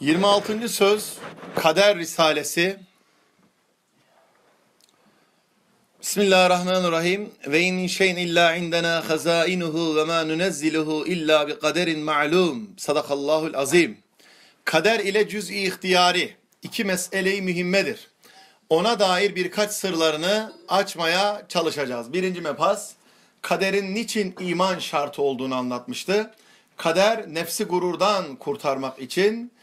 26. söz Kader Risalesi Bismillahirrahmanirrahim ve in şeyin illa indena hazainuhu ve ma nunezziluhu illa bi kaderin ma'lum sadakallahul azim Kader ile cüz'i ihtiyari iki meseleyi mühimmedir. Ona dair birkaç sırlarını açmaya çalışacağız. Birinci mepas kaderin niçin iman şartı olduğunu anlatmıştı. Kader nefsi gururdan kurtarmak için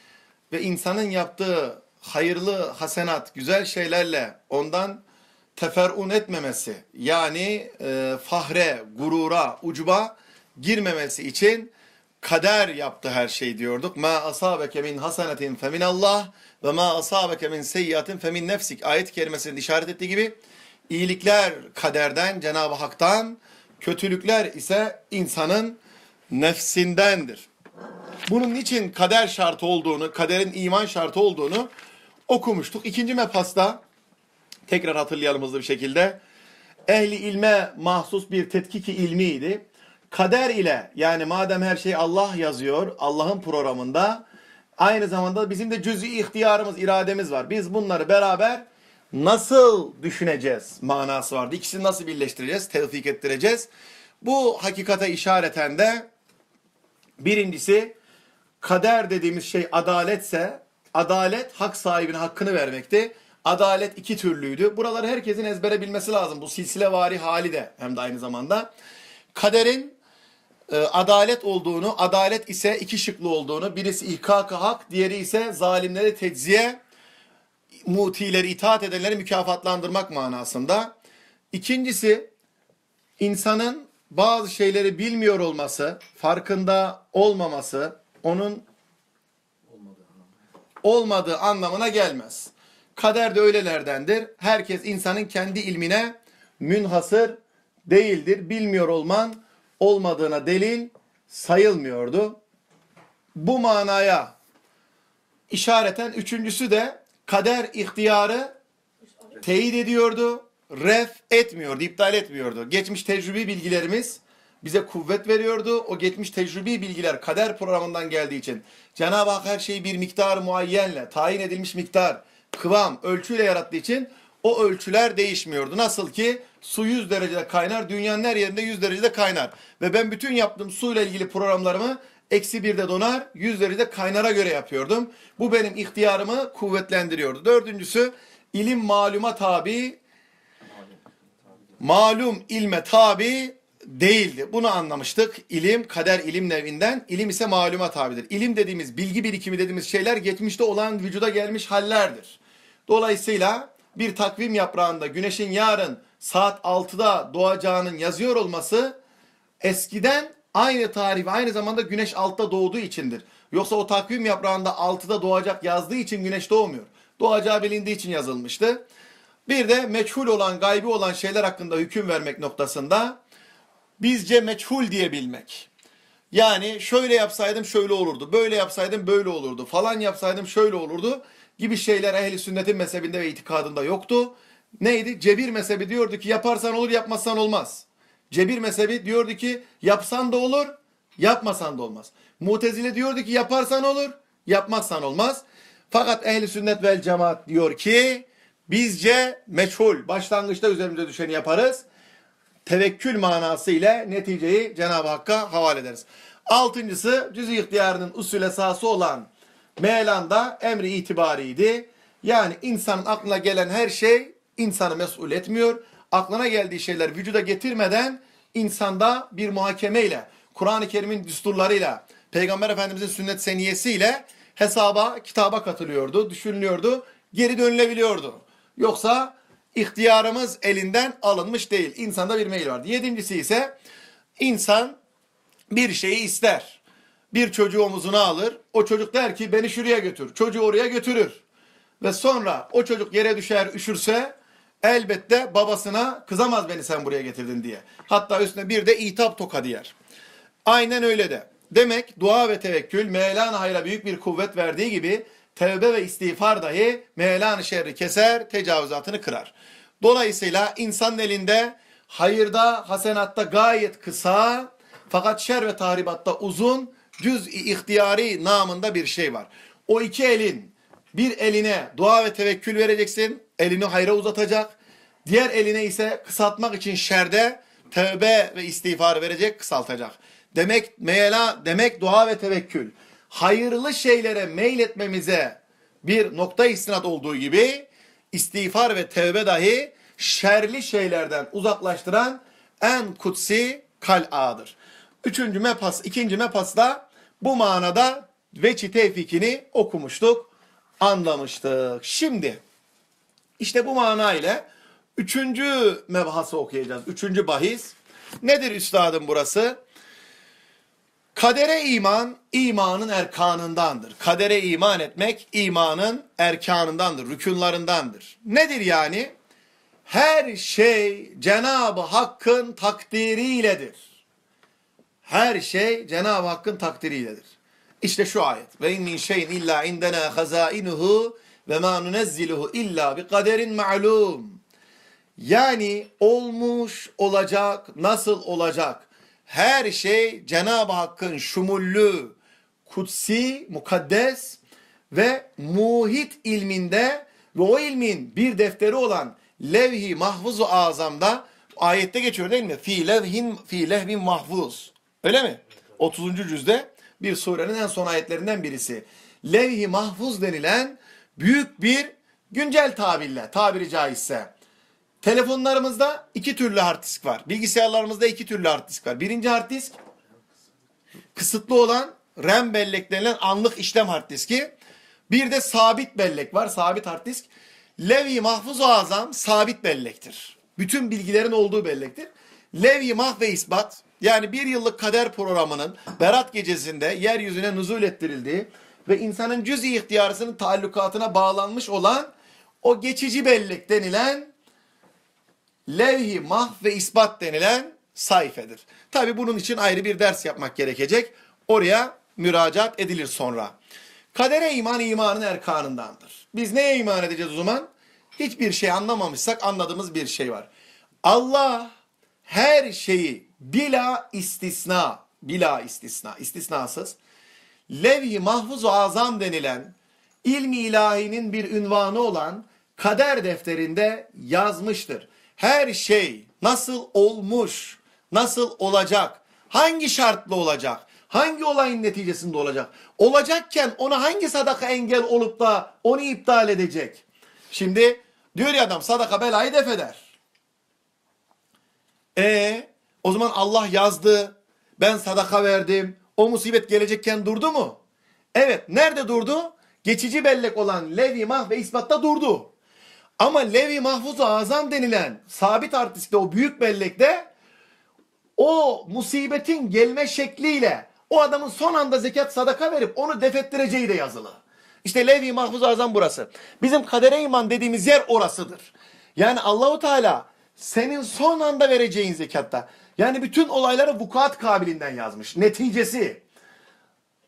ve insanın yaptığı hayırlı hasenat, güzel şeylerle ondan teferun etmemesi yani e, fahre, gurura, ucuba girmemesi için kader yaptı her şey diyorduk. Ma asabeke min hasenetin fe Allah ve ma asabeke min seyyiatin fe min nefsik ayet kelimesinin işaret ettiği gibi iyilikler kaderden Cenab-ı Hak'tan, kötülükler ise insanın nefsindendir bunun için kader şartı olduğunu, kaderin iman şartı olduğunu okumuştuk. İkinci mefasta tekrar hatırlayalım hızlı bir şekilde. Ehli ilme mahsus bir tetkiki ilmiydi. Kader ile yani madem her şey Allah yazıyor Allah'ın programında aynı zamanda bizim de cüz'i ihtiyarımız, irademiz var. Biz bunları beraber nasıl düşüneceğiz manası vardı. İkisini nasıl birleştireceğiz, tevfik ettireceğiz. Bu hakikate işareten de birincisi kader dediğimiz şey adaletse adalet hak sahibine hakkını vermekti. Adalet iki türlüydü. Buraları herkesin ezbere bilmesi lazım. Bu silsilevari hali de hem de aynı zamanda. Kaderin e, adalet olduğunu, adalet ise iki şıklı olduğunu, birisi ihkaka hak, diğeri ise zalimleri tecziye, mutileri, itaat edenleri mükafatlandırmak manasında. İkincisi, insanın bazı şeyleri bilmiyor olması, farkında olmaması, onun olmadığı anlamına gelmez. Kader de öylelerdendir. Herkes insanın kendi ilmine münhasır değildir. Bilmiyor olman olmadığına delil sayılmıyordu. Bu manaya işareten üçüncüsü de kader ihtiyarı teyit ediyordu, ref etmiyordu, iptal etmiyordu. Geçmiş tecrübi bilgilerimiz bize kuvvet veriyordu. O geçmiş tecrübi bilgiler kader programından geldiği için Cenab-ı Hak her şeyi bir miktar muayyenle, tayin edilmiş miktar, kıvam, ölçüyle yarattığı için o ölçüler değişmiyordu. Nasıl ki su 100 derecede kaynar, dünyanın her yerinde 100 derecede kaynar. Ve ben bütün yaptığım suyla ilgili programlarımı eksi birde donar, 100 derecede kaynara göre yapıyordum. Bu benim ihtiyarımı kuvvetlendiriyordu. Dördüncüsü ilim maluma tabi, malum ilme tabi değildi. Bunu anlamıştık. İlim kader ilim nevinden, ilim ise maluma tabidir. İlim dediğimiz, bilgi birikimi dediğimiz şeyler geçmişte olan vücuda gelmiş hallerdir. Dolayısıyla bir takvim yaprağında güneşin yarın saat 6'da doğacağının yazıyor olması eskiden aynı tarih ve aynı zamanda güneş altta doğduğu içindir. Yoksa o takvim yaprağında 6'da doğacak yazdığı için güneş doğmuyor. Doğacağı bilindiği için yazılmıştı. Bir de meçhul olan, gaybi olan şeyler hakkında hüküm vermek noktasında bizce meçhul diyebilmek. Yani şöyle yapsaydım şöyle olurdu, böyle yapsaydım böyle olurdu, falan yapsaydım şöyle olurdu gibi şeyler ehli sünnetin mezhebinde ve itikadında yoktu. Neydi? Cebir mezhebi diyordu ki yaparsan olur yapmazsan olmaz. Cebir mezhebi diyordu ki yapsan da olur, yapmasan da olmaz. Mutezile diyordu ki yaparsan olur, yapmazsan olmaz. Fakat ehli sünnet vel cemaat diyor ki bizce meçhul başlangıçta üzerimize düşeni yaparız tevekkül manası ile neticeyi Cenab-ı Hakk'a havale ederiz. Altıncısı cüz-i ihtiyarının usul esası olan meylanda emri itibariydi. Yani insanın aklına gelen her şey insanı mesul etmiyor. Aklına geldiği şeyler vücuda getirmeden insanda bir muhakemeyle, Kur'an-ı Kerim'in düsturlarıyla, Peygamber Efendimiz'in sünnet seniyesiyle hesaba, kitaba katılıyordu, düşünülüyordu, geri dönülebiliyordu. Yoksa ihtiyarımız elinden alınmış değil. İnsanda bir meyil vardır. Yedincisi ise insan bir şeyi ister. Bir çocuğu omuzuna alır. O çocuk der ki beni şuraya götür. Çocuğu oraya götürür. Ve sonra o çocuk yere düşer, üşürse elbette babasına kızamaz beni sen buraya getirdin diye. Hatta üstüne bir de itap tokadı yer. Aynen öyle de. Demek dua ve tevekkül Mevlana hayra büyük bir kuvvet verdiği gibi tevbe ve istiğfar dahi melan şerri keser, tecavüzatını kırar. Dolayısıyla insanın elinde hayırda, hasenatta gayet kısa fakat şer ve tahribatta uzun düz ihtiyari namında bir şey var. O iki elin bir eline dua ve tevekkül vereceksin. Elini hayra uzatacak. Diğer eline ise kısaltmak için şerde tövbe ve istiğfar verecek, kısaltacak. Demek meyla demek dua ve tevekkül. Hayırlı şeylere meyletmemize bir nokta istinat olduğu gibi istiğfar ve tevbe dahi şerli şeylerden uzaklaştıran en kutsi kal'adır. Üçüncü mepas, ikinci mepas da bu manada veçi tevfikini okumuştuk, anlamıştık. Şimdi işte bu mana ile üçüncü mebhası okuyacağız. Üçüncü bahis. Nedir üstadım burası? Kadere iman, imanın erkanındandır. Kadere iman etmek, imanın erkanındandır, rükunlarındandır. Nedir yani? Her şey Cenab-ı Hakk'ın takdiriyledir. Her şey Cenab-ı Hakk'ın takdiriyledir. İşte şu ayet. Ve in min şeyin illa indena hazainuhu ve ma nunezziluhu illa bi kaderin ma'lum. Yani olmuş, olacak, nasıl olacak? Her şey Cenab-ı Hakk'ın şumullü, kutsi, mukaddes ve muhit ilminde ve o ilmin bir defteri olan levhi mahfuzu azamda ayette geçiyor değil mi? Fi levhin fi lehvin mahfuz. Öyle mi? 30. cüzde bir surenin en son ayetlerinden birisi. Levhi mahfuz denilen büyük bir güncel tabirle tabiri caizse. Telefonlarımızda iki türlü hard disk var. Bilgisayarlarımızda iki türlü hard disk var. Birinci hard disk kısıtlı olan RAM bellek denilen anlık işlem hard diski. Bir de sabit bellek var. Sabit hard disk. Levi Mahfuz-u Azam sabit bellektir. Bütün bilgilerin olduğu bellektir. Levi i Mahf ve isbat yani bir yıllık kader programının Berat gecesinde yeryüzüne nüzul ettirildiği ve insanın cüz-i ihtiyarısının taallukatına bağlanmış olan o geçici bellek denilen levh-i mahf ve isbat denilen sayfedir. Tabi bunun için ayrı bir ders yapmak gerekecek. Oraya müracaat edilir sonra. Kadere iman imanın erkanındandır. Biz neye iman edeceğiz o zaman? Hiçbir şey anlamamışsak anladığımız bir şey var. Allah her şeyi bila istisna, bila istisna, istisnasız Levi Mahfuz-u Azam denilen ilmi ilahinin bir ünvanı olan kader defterinde yazmıştır. Her şey nasıl olmuş, nasıl olacak, hangi şartla olacak, Hangi olayın neticesinde olacak? Olacakken ona hangi sadaka engel olup da onu iptal edecek? Şimdi diyor ya adam sadaka belayı def eder. E o zaman Allah yazdı. Ben sadaka verdim. O musibet gelecekken durdu mu? Evet. Nerede durdu? Geçici bellek olan Levi Mah ve İsbat'ta durdu. Ama Levi Mahfuz Azam denilen sabit artistte o büyük bellekte o musibetin gelme şekliyle o adamın son anda zekat sadaka verip onu defettireceği de yazılı. İşte Levi Mahfuz Azam burası. Bizim kadere iman dediğimiz yer orasıdır. Yani Allahu Teala senin son anda vereceğin zekatta. Yani bütün olayları vukuat kabilinden yazmış. Neticesi.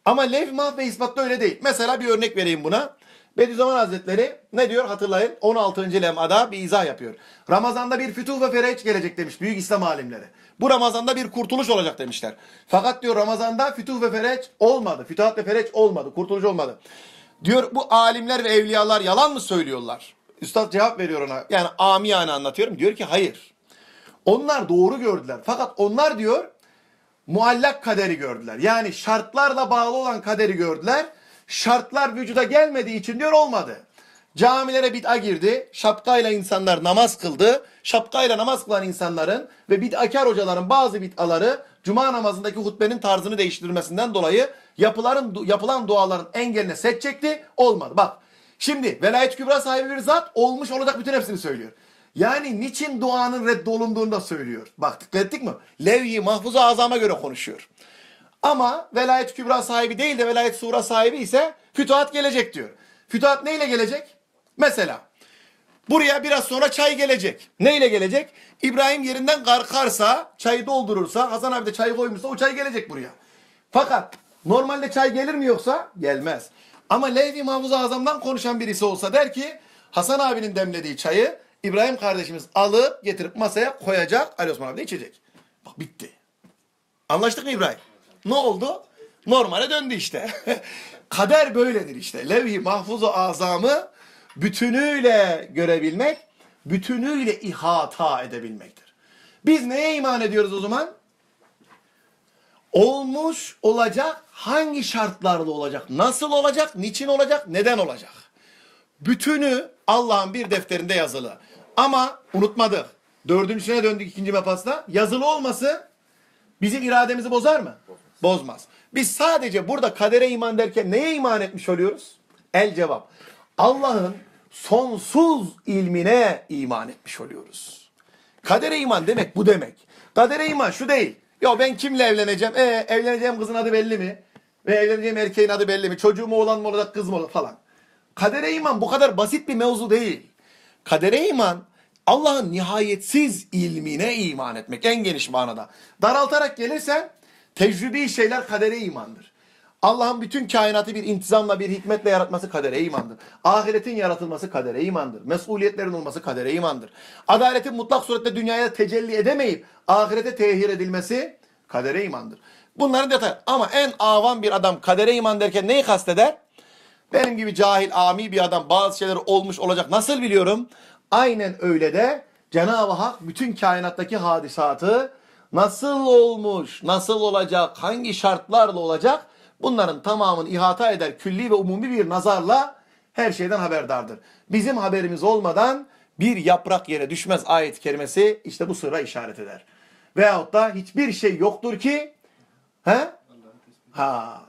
Ama levh mahve ispatta öyle değil. Mesela bir örnek vereyim buna. Bediüzzaman Hazretleri ne diyor hatırlayın 16. lemada bir izah yapıyor. Ramazanda bir fütuh ve fereç gelecek demiş büyük İslam alimleri. Bu Ramazan'da bir kurtuluş olacak demişler. Fakat diyor Ramazan'da fütuh ve fereç olmadı. Fütuhat ve fereç olmadı. Kurtuluş olmadı. Diyor bu alimler ve evliyalar yalan mı söylüyorlar? Üstad cevap veriyor ona. Yani amiyane anlatıyorum. Diyor ki hayır. Onlar doğru gördüler. Fakat onlar diyor muallak kaderi gördüler. Yani şartlarla bağlı olan kaderi gördüler. Şartlar vücuda gelmediği için diyor olmadı. Camilere bid'a girdi. Şapkayla insanlar namaz kıldı. Şapkayla namaz kılan insanların ve bid'akar hocaların bazı bid'aları cuma namazındaki hutbenin tarzını değiştirmesinden dolayı yapıların yapılan duaların engeline set çekti. Olmadı. Bak şimdi velayet kübra sahibi bir zat olmuş olacak bütün hepsini söylüyor. Yani niçin duanın reddolunduğunu da söylüyor. Bak dikkat ettik mi? Levhi mahfuza azama göre konuşuyor. Ama velayet kübra sahibi değil de velayet sura sahibi ise fütuhat gelecek diyor. Fütuhat neyle gelecek? Mesela buraya biraz sonra çay gelecek. Neyle gelecek? İbrahim yerinden kalkarsa, çayı doldurursa, Hasan abi de çayı koymuşsa o çay gelecek buraya. Fakat normalde çay gelir mi yoksa? Gelmez. Ama Levi Mahfuz Azam'dan konuşan birisi olsa der ki Hasan abinin demlediği çayı İbrahim kardeşimiz alıp getirip masaya koyacak. Ali Osman abi de içecek. Bak bitti. Anlaştık mı İbrahim? Ne oldu? Normale döndü işte. Kader böyledir işte. Levhi mahfuzu azamı bütünüyle görebilmek, bütünüyle ihata edebilmektir. Biz neye iman ediyoruz o zaman? Olmuş olacak, hangi şartlarda olacak, nasıl olacak, niçin olacak, neden olacak? Bütünü Allah'ın bir defterinde yazılı. Ama unutmadık. Dördüncüsüne döndük ikinci mepasla. Yazılı olması bizim irademizi bozar mı? Bozmaz. Bozmaz. Biz sadece burada kadere iman derken neye iman etmiş oluyoruz? El cevap. Allah'ın sonsuz ilmine iman etmiş oluyoruz. Kadere iman demek bu demek. Kadere iman şu değil. Yo ben kimle evleneceğim? E, evleneceğim kızın adı belli mi? Ve evleneceğim erkeğin adı belli mi? Çocuğum oğlan mı olacak kız mı olacak falan. Kadere iman bu kadar basit bir mevzu değil. Kadere iman Allah'ın nihayetsiz ilmine iman etmek en geniş manada. Daraltarak gelirsen tecrübi şeyler kadere imandır. Allah'ın bütün kainatı bir intizamla, bir hikmetle yaratması kadere imandır. Ahiretin yaratılması kadere imandır. Mesuliyetlerin olması kadere imandır. Adaletin mutlak surette dünyaya tecelli edemeyip ahirete tehir edilmesi kadere imandır. Bunların detay. Ama en avam bir adam kadere iman derken neyi kasteder? Benim gibi cahil, ami bir adam bazı şeyler olmuş olacak. Nasıl biliyorum? Aynen öyle de Cenab-ı Hak bütün kainattaki hadisatı nasıl olmuş, nasıl olacak, hangi şartlarla olacak bunların tamamını ihata eder külli ve umumi bir nazarla her şeyden haberdardır. Bizim haberimiz olmadan bir yaprak yere düşmez ayet kelimesi işte bu sıra işaret eder. Veyahut da hiçbir şey yoktur ki he? Ha,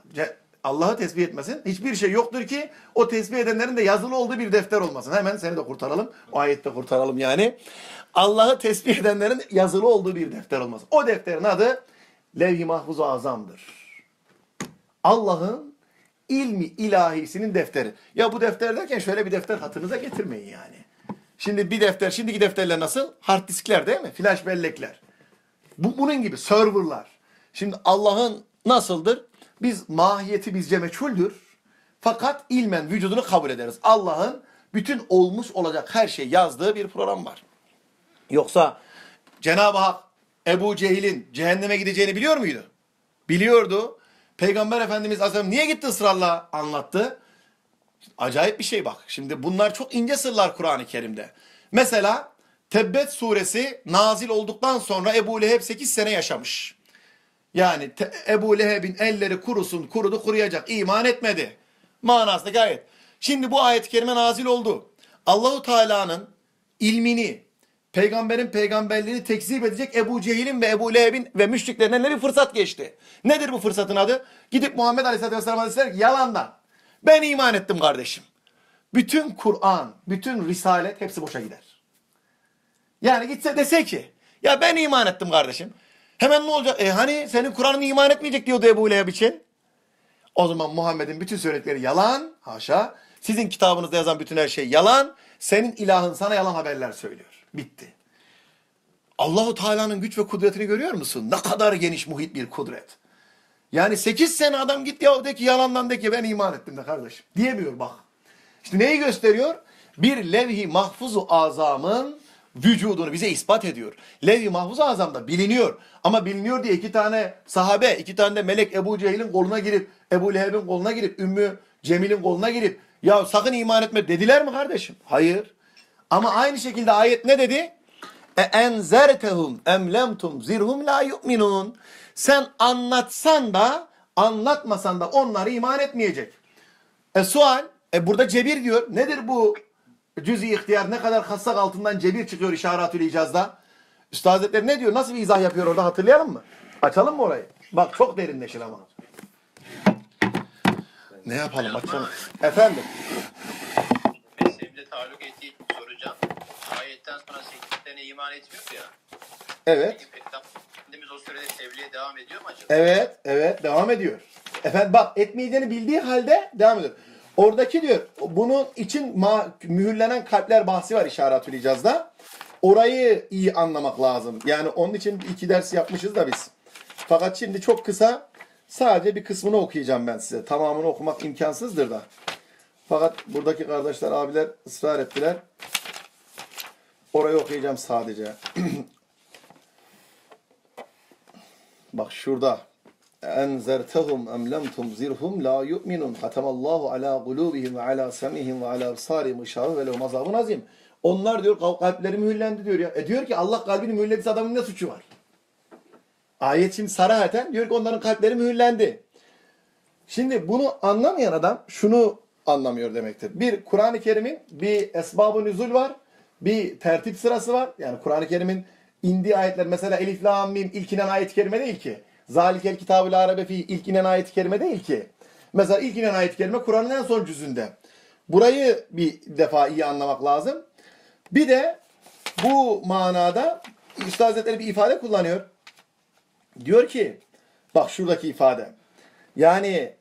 Allah'ı tesbih etmesin. Hiçbir şey yoktur ki o tesbih edenlerin de yazılı olduğu bir defter olmasın. Hemen seni de kurtaralım. O ayette kurtaralım yani. Allah'ı tesbih edenlerin yazılı olduğu bir defter olmasın. O defterin adı Levh-i Mahfuz-u Azam'dır. Allah'ın ilmi ilahisinin defteri. Ya bu defter derken şöyle bir defter hatırınıza getirmeyin yani. Şimdi bir defter, şimdiki defterler nasıl? Hard diskler değil mi? Flash bellekler. Bu, bunun gibi serverlar. Şimdi Allah'ın nasıldır? Biz mahiyeti bizce meçhuldür. Fakat ilmen vücudunu kabul ederiz. Allah'ın bütün olmuş olacak her şey yazdığı bir program var. Yoksa Cenab-ı Hak Ebu Cehil'in cehenneme gideceğini biliyor muydu? Biliyordu. Peygamber Efendimiz Aleyhisselam niye gitti ısrarla anlattı? Acayip bir şey bak. Şimdi bunlar çok ince sırlar Kur'an-ı Kerim'de. Mesela Tebbet suresi nazil olduktan sonra Ebu Leheb 8 sene yaşamış. Yani te, Ebu Leheb'in elleri kurusun kurudu kuruyacak iman etmedi. Manasında gayet. Şimdi bu ayet-i kerime nazil oldu. Allahu Teala'nın ilmini, peygamberin peygamberliğini tekzip edecek Ebu Cehil'in ve Ebu Leheb'in ve müşriklerine ne bir fırsat geçti. Nedir bu fırsatın adı? Gidip Muhammed Aleyhisselatü Vesselam'a deseler yalandan. Ben iman ettim kardeşim. Bütün Kur'an, bütün Risalet hepsi boşa gider. Yani gitse dese ki ya ben iman ettim kardeşim. Hemen ne olacak? E hani senin Kur'an'ın iman etmeyecek diyordu Ebu Leheb için. O zaman Muhammed'in bütün söyledikleri yalan. Haşa. Sizin kitabınızda yazan bütün her şey yalan. Senin ilahın sana yalan haberler söylüyor. Bitti. Allahu Teala'nın güç ve kudretini görüyor musun? Ne kadar geniş muhit bir kudret. Yani 8 sene adam gitti ya de ki yalandan de ki ben iman ettim de kardeşim. Diyemiyor bak. İşte neyi gösteriyor? Bir levhi mahfuzu azamın vücudunu bize ispat ediyor. Levhi mahfuzu azam da biliniyor. Ama biliniyor diye iki tane sahabe, iki tane de melek Ebu Cehil'in koluna girip, Ebu Leheb'in koluna girip, Ümmü Cemil'in koluna girip ya sakın iman etme dediler mi kardeşim? Hayır. Ama aynı şekilde ayet ne dedi? E enzertehum emlemtum zirhum la yu'minun. Sen anlatsan da anlatmasan da onlar iman etmeyecek. E sual e burada cebir diyor. Nedir bu cüz-i ihtiyar? Ne kadar kassak altından cebir çıkıyor işaretül icazda? Üstad ne diyor? Nasıl bir izah yapıyor orada hatırlayalım mı? Açalım mı orayı? Bak çok derinleşir ama. Ne yapalım? Açalım. Efendim. ettikten sonra sevdiklerine iman etmiyor ya. Evet. Peygamberimiz o sürede tebliğe devam ediyor mu acaba? Evet, evet devam ediyor. Efendim bak etmeyeceğini bildiği halde devam ediyor. Oradaki diyor bunun için mühürlenen kalpler bahsi var işaretül icazda. Orayı iyi anlamak lazım. Yani onun için iki ders yapmışız da biz. Fakat şimdi çok kısa sadece bir kısmını okuyacağım ben size. Tamamını okumak imkansızdır da. Fakat buradaki kardeşler, abiler ısrar ettiler. Orayı okuyacağım sadece. Bak şurada. Enzertehum em lem tumzirhum la yu'minun. Hatemallahu ala gulubihim ve ala semihim ve ala absarihim işave ve lehum azabun azim. Onlar diyor kalpleri mühürlendi diyor ya. E diyor ki Allah kalbini mühürlediyse adamın ne suçu var? Ayet şimdi sarahaten diyor ki onların kalpleri mühürlendi. Şimdi bunu anlamayan adam şunu anlamıyor demektir. Bir Kur'an-ı Kerim'in bir esbab-ı nüzul var bir tertip sırası var. Yani Kur'an-ı Kerim'in indiği ayetler mesela Elif, Lam, Mim ilk inen ayet-i kerime değil ki. Zalikel kitabı arabe fi ilk inen ayet-i kerime değil ki. Mesela ilk inen ayet-i kerime Kur'an'ın en son cüzünde. Burayı bir defa iyi anlamak lazım. Bir de bu manada Üstad Hazretleri bir ifade kullanıyor. Diyor ki bak şuradaki ifade. Yani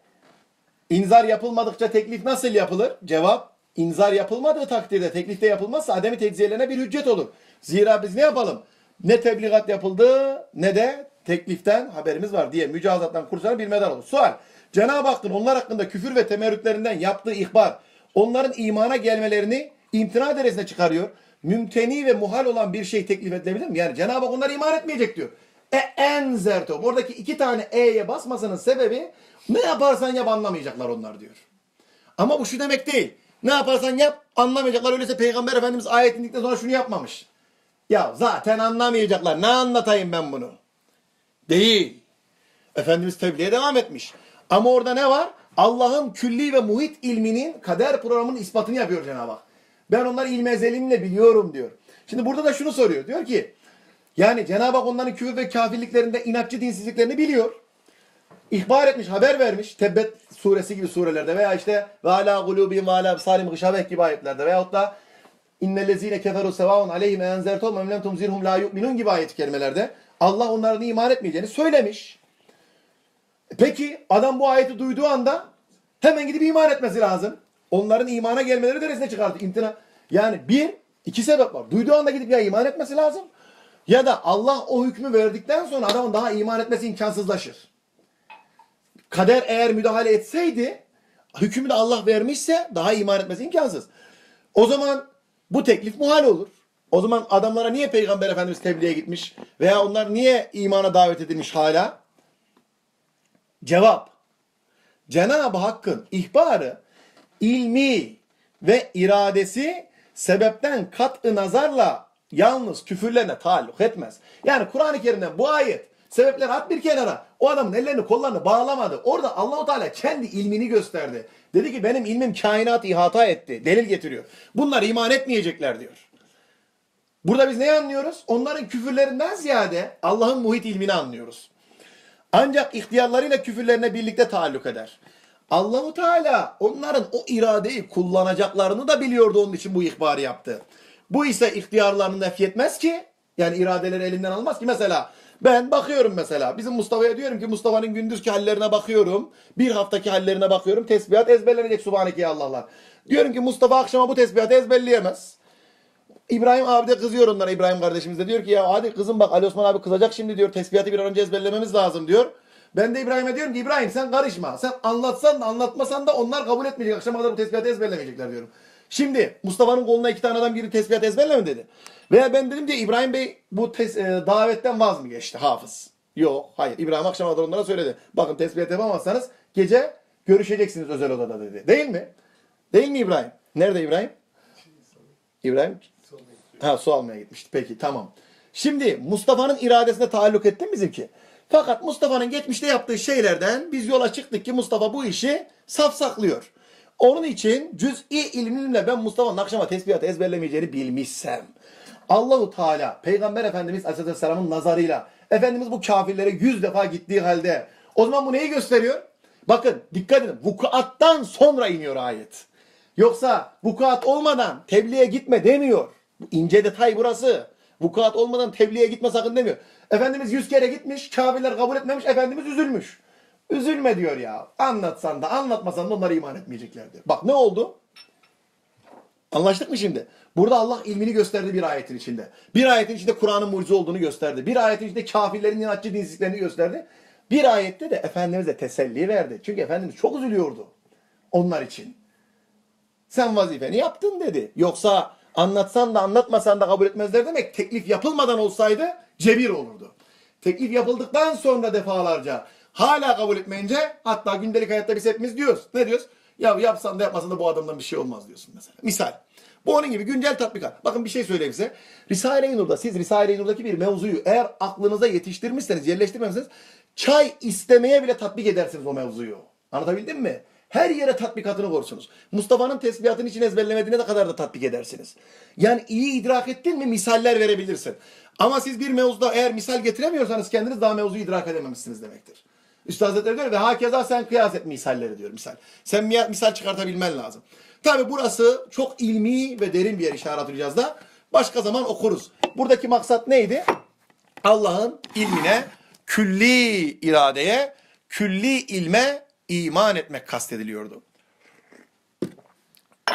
inzar yapılmadıkça teklif nasıl yapılır? Cevap İnzar yapılmadığı takdirde, teklifte yapılmazsa ademi tecziyelerine bir hüccet olur. Zira biz ne yapalım? Ne tebligat yapıldı ne de tekliften haberimiz var diye mücazattan kurtulana bir medal olur. Sual. Cenab-ı Hakk'ın onlar hakkında küfür ve temerrütlerinden yaptığı ihbar, onların imana gelmelerini imtina derecesine çıkarıyor. Mümteni ve muhal olan bir şey teklif edilebilir mi? Yani Cenab-ı Hak onları iman etmeyecek diyor. E enzertum. Oradaki iki tane e'ye basmasının sebebi ne yaparsan yap anlamayacaklar onlar diyor. Ama bu şu demek değil. Ne yaparsan yap anlamayacaklar. Öyleyse Peygamber Efendimiz ayet indikten sonra şunu yapmamış. Ya zaten anlamayacaklar. Ne anlatayım ben bunu? Değil. Efendimiz tebliğe devam etmiş. Ama orada ne var? Allah'ın külli ve muhit ilminin kader programının ispatını yapıyor Cenab-ı Hak. Ben onları ilmezelimle biliyorum diyor. Şimdi burada da şunu soruyor. Diyor ki yani Cenab-ı Hak onların küfür ve kafirliklerinde inatçı dinsizliklerini biliyor ihbar etmiş, haber vermiş. Tebbet suresi gibi surelerde veya işte ve ala gulubihim ve ala salim gışabek gibi ayetlerde veyahut da innellezine keferu sevaun aleyhim enzertum ve lem tumzirhum la yu'minun gibi ayet kelimelerde Allah onların iman etmeyeceğini söylemiş. Peki adam bu ayeti duyduğu anda hemen gidip iman etmesi lazım. Onların imana gelmeleri derecesine çıkardı. İmtina. Yani bir, iki sebep var. Duyduğu anda gidip ya iman etmesi lazım. Ya da Allah o hükmü verdikten sonra adamın daha iman etmesi imkansızlaşır. Kader eğer müdahale etseydi hükmü de Allah vermişse daha iman etmesi imkansız. O zaman bu teklif muhal olur. O zaman adamlara niye Peygamber Efendimiz tebliğe gitmiş veya onlar niye imana davet edilmiş hala? Cevap. Cenab-ı Hakk'ın ihbarı ilmi ve iradesi sebepten kat nazarla yalnız küfürlerine taalluk etmez. Yani Kur'an-ı Kerim'de bu ayet Sebepler at bir kenara. O adamın ellerini kollarını bağlamadı. Orada Allahu Teala kendi ilmini gösterdi. Dedi ki benim ilmim kainat ihata etti. Delil getiriyor. Bunlar iman etmeyecekler diyor. Burada biz ne anlıyoruz? Onların küfürlerinden ziyade Allah'ın muhit ilmini anlıyoruz. Ancak ihtiyarlarıyla küfürlerine birlikte taalluk eder. Allahu Teala onların o iradeyi kullanacaklarını da biliyordu onun için bu ihbarı yaptı. Bu ise ihtiyarlarını etmez ki yani iradeleri elinden almaz ki mesela ben bakıyorum mesela. Bizim Mustafa'ya diyorum ki Mustafa'nın gündüzki hallerine bakıyorum. Bir haftaki hallerine bakıyorum. Tesbihat ezberlenecek Subhaneke ya Allah'lar. Diyorum ki Mustafa akşama bu tesbihatı ezberleyemez. İbrahim abi de kızıyor onlara İbrahim kardeşimiz de diyor ki ya hadi kızım bak Ali Osman abi kızacak şimdi diyor tesbihatı bir an önce ezberlememiz lazım diyor. Ben de İbrahim'e diyorum ki İbrahim sen karışma. Sen anlatsan da anlatmasan da onlar kabul etmeyecek. Akşama kadar bu tesbihatı ezberlemeyecekler diyorum. Şimdi Mustafa'nın koluna iki tane adam biri tesbihat ezberle dedi. Veya ben dedim diye İbrahim Bey bu tes, e, davetten vaz mı geçti hafız? Yok hayır İbrahim akşama kadar onlara söyledi. Bakın tesbihat yapamazsanız gece görüşeceksiniz özel odada dedi. Değil mi? Değil mi İbrahim? Nerede İbrahim? İbrahim? Ha su almaya gitmişti. Peki tamam. Şimdi Mustafa'nın iradesine taalluk etti mi bizimki? Fakat Mustafa'nın geçmişte yaptığı şeylerden biz yola çıktık ki Mustafa bu işi safsaklıyor. Onun için cüz'i ilminle ben Mustafa'nın akşama tesbihatı ezberlemeyeceğini bilmişsem Allahu Teala Peygamber Efendimiz Aleyhisselam'ın nazarıyla Efendimiz bu kafirlere yüz defa gittiği halde o zaman bu neyi gösteriyor? Bakın dikkat edin vukuattan sonra iniyor ayet. Yoksa vukuat olmadan tebliğe gitme demiyor. Bu ince detay burası. Vukuat olmadan tebliğe gitme sakın demiyor. Efendimiz yüz kere gitmiş kafirler kabul etmemiş Efendimiz üzülmüş. Üzülme diyor ya. Anlatsan da anlatmasan da onlar iman etmeyeceklerdi. Bak ne oldu? Anlaştık mı şimdi? Burada Allah ilmini gösterdi bir ayetin içinde. Bir ayetin içinde Kur'an'ın mucize olduğunu gösterdi. Bir ayetin içinde kafirlerin inatçı dinsizliklerini gösterdi. Bir ayette de Efendimiz'e teselli verdi. Çünkü Efendimiz çok üzülüyordu onlar için. Sen vazifeni yaptın dedi. Yoksa anlatsan da anlatmasan da kabul etmezler demek teklif yapılmadan olsaydı cebir olurdu. Teklif yapıldıktan sonra defalarca hala kabul etmeyince hatta gündelik hayatta biz hepimiz diyoruz. Ne diyoruz? Ya yapsan da yapmasan da bu adamdan bir şey olmaz diyorsun mesela. Misal. Bu onun gibi güncel tatbikat. Bakın bir şey söyleyeyim size. Risale-i Nur'da siz Risale-i Nur'daki bir mevzuyu eğer aklınıza yetiştirmişseniz, yerleştirmemişseniz çay istemeye bile tatbik edersiniz o mevzuyu. Anlatabildim mi? Her yere tatbikatını korsunuz. Mustafa'nın tesbihatını için ezberlemediğine de kadar da tatbik edersiniz. Yani iyi idrak ettin mi misaller verebilirsin. Ama siz bir mevzuda eğer misal getiremiyorsanız kendiniz daha mevzuyu idrak edememişsiniz demektir. Üstad Hazretleri diyor ve hakeza sen kıyas et misalleri diyor misal. Sen misal çıkartabilmen lazım. Tabi burası çok ilmi ve derin bir yer işaret da. Başka zaman okuruz. Buradaki maksat neydi? Allah'ın ilmine, külli iradeye, külli ilme iman etmek kastediliyordu.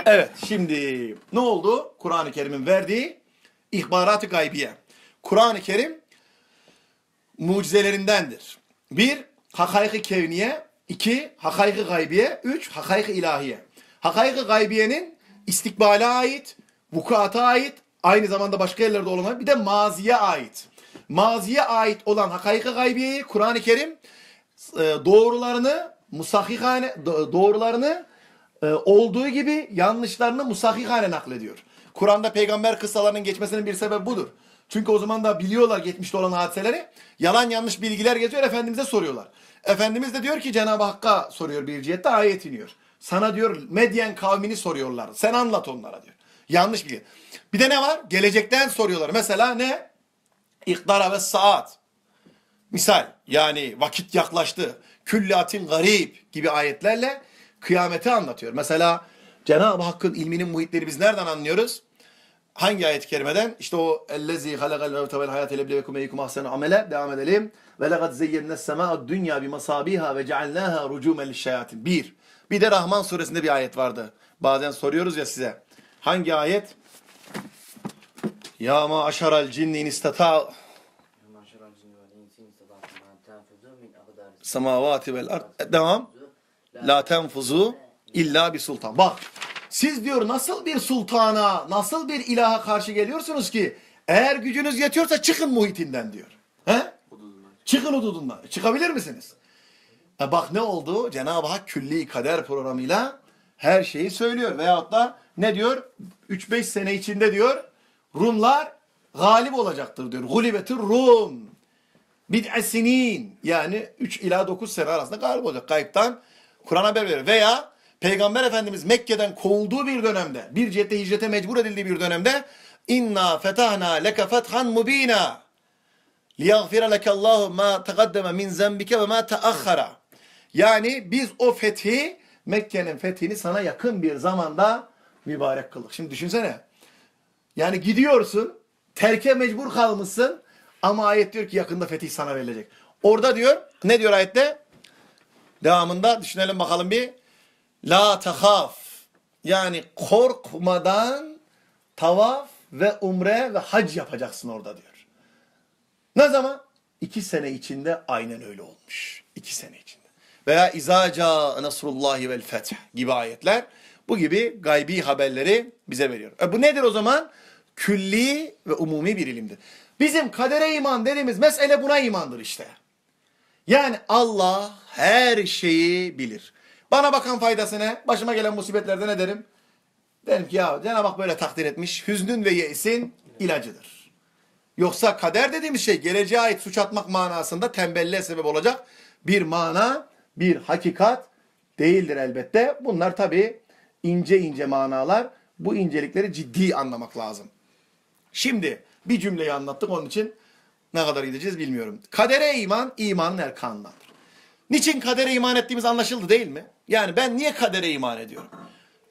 Evet şimdi ne oldu? Kur'an-ı Kerim'in verdiği ihbarat-ı gaybiye. Kur'an-ı Kerim mucizelerindendir. Bir, hakayık-ı kevniye. iki hakayık-ı gaybiye. Üç, hakayık-ı ilahiye. Hakaik-i gaybiyenin istikbale ait, vukuata ait, aynı zamanda başka yerlerde olan bir de maziye ait. Maziye ait olan hakaik-i gaybiyeyi Kur'an-ı Kerim e, doğrularını musahihane doğrularını e, olduğu gibi yanlışlarını musahihane naklediyor. Kur'an'da peygamber kıssalarının geçmesinin bir sebebi budur. Çünkü o zaman da biliyorlar geçmişte olan hadiseleri. Yalan yanlış bilgiler geziyor Efendimiz'e soruyorlar. Efendimiz de diyor ki Cenab-ı Hakk'a soruyor bir cihette ayet iniyor. Sana diyor Medyen kavmini soruyorlar. Sen anlat onlara diyor. Yanlış bilgi. Şey. Bir de ne var? Gelecekten soruyorlar. Mesela ne? İktara ve saat. Misal yani vakit yaklaştı. Küllatil garip gibi ayetlerle kıyameti anlatıyor. Mesela Cenab-ı Hakk'ın ilminin muhitleri biz nereden anlıyoruz? Hangi ayet-i kerimeden? İşte o ellezî halagal mevte vel hayate leblevekum eyyikum ahsenu amele. Devam edelim. Ve legad zeyyennes semâ'ad dünya bi masâbiha ve ceallâhâ rucûmen lişşeyâtin. Bir. Bir de Rahman suresinde bir ayet vardı. Bazen soruyoruz ya size. Hangi ayet? Ya ma aşaral cinni istata semavati vel ard. E, devam. La tenfuzu illa bir sultan. Bak siz diyor nasıl bir sultana, nasıl bir ilaha karşı geliyorsunuz ki eğer gücünüz yetiyorsa çıkın muhitinden diyor. He? Çıkın hududundan. Çıkabilir misiniz? Ha bak ne oldu? Cenab-ı Hak külli kader programıyla her şeyi söylüyor. Veyahut da ne diyor? 3-5 sene içinde diyor Rumlar galip olacaktır diyor. Gulibetir Rum. Bid'esinin yani 3 ila 9 sene arasında galip olacak. Kayıptan Kur'an haber verir. Veya Peygamber Efendimiz Mekke'den kovulduğu bir dönemde, bir cihette hicrete mecbur edildiği bir dönemde inna fetahna leke fethan mubina liyagfira leke Allahu ma taqaddeme min zenbike ve ma taahhara yani biz o fethi Mekke'nin fethini sana yakın bir zamanda mübarek kıldık. Şimdi düşünsene. Yani gidiyorsun, terke mecbur kalmışsın ama ayet diyor ki yakında fetih sana verilecek. Orada diyor, ne diyor ayette? Devamında düşünelim bakalım bir. La tahaf. Yani korkmadan tavaf ve umre ve hac yapacaksın orada diyor. Ne zaman? İki sene içinde aynen öyle olmuş. İki sene veya izaca nasrullahi vel feth gibi ayetler bu gibi gaybi haberleri bize veriyor. E bu nedir o zaman? Külli ve umumi bir ilimdir. Bizim kadere iman dediğimiz mesele buna imandır işte. Yani Allah her şeyi bilir. Bana bakan faydası ne? Başıma gelen musibetlerde ne derim? Derim ki ya Cenab-ı Hak böyle takdir etmiş. Hüznün ve yesin ilacıdır. Yoksa kader dediğimiz şey geleceğe ait suç atmak manasında tembelliğe sebep olacak bir mana bir hakikat değildir elbette. Bunlar tabi ince ince manalar. Bu incelikleri ciddi anlamak lazım. Şimdi bir cümleyi anlattık onun için ne kadar gideceğiz bilmiyorum. Kadere iman, imanın erkanındandır. Niçin kadere iman ettiğimiz anlaşıldı değil mi? Yani ben niye kadere iman ediyorum?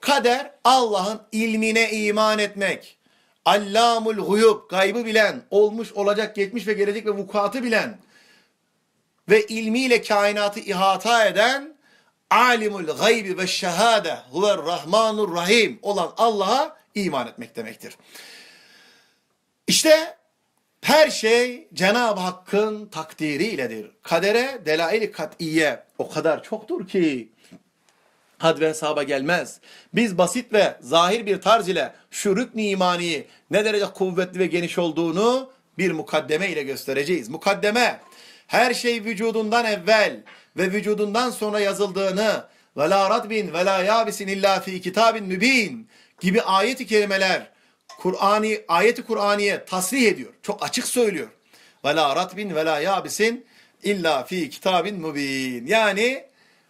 Kader Allah'ın ilmine iman etmek. Allamul huyub, gaybı bilen, olmuş, olacak, geçmiş ve gelecek ve vukuatı bilen ve ilmiyle kainatı ihata eden alimul gaybi ve şehade huver rahmanur rahim olan Allah'a iman etmek demektir. İşte her şey Cenab-ı Hakk'ın takdiriyledir. Kadere delail-i kat'iye o kadar çoktur ki had ve hesaba gelmez. Biz basit ve zahir bir tarz ile şu rükn-i imaniyi ne derece kuvvetli ve geniş olduğunu bir mukaddeme ile göstereceğiz. Mukaddeme her şey vücudundan evvel ve vücudundan sonra yazıldığını ve la radbin ve la yabisin illa fi kitabin mübin gibi ayeti kelimeler Kur'anı ayeti Kur'aniye tasrih ediyor. Çok açık söylüyor. Ve la radbin ve la yabisin illa fi kitabin mübin. Yani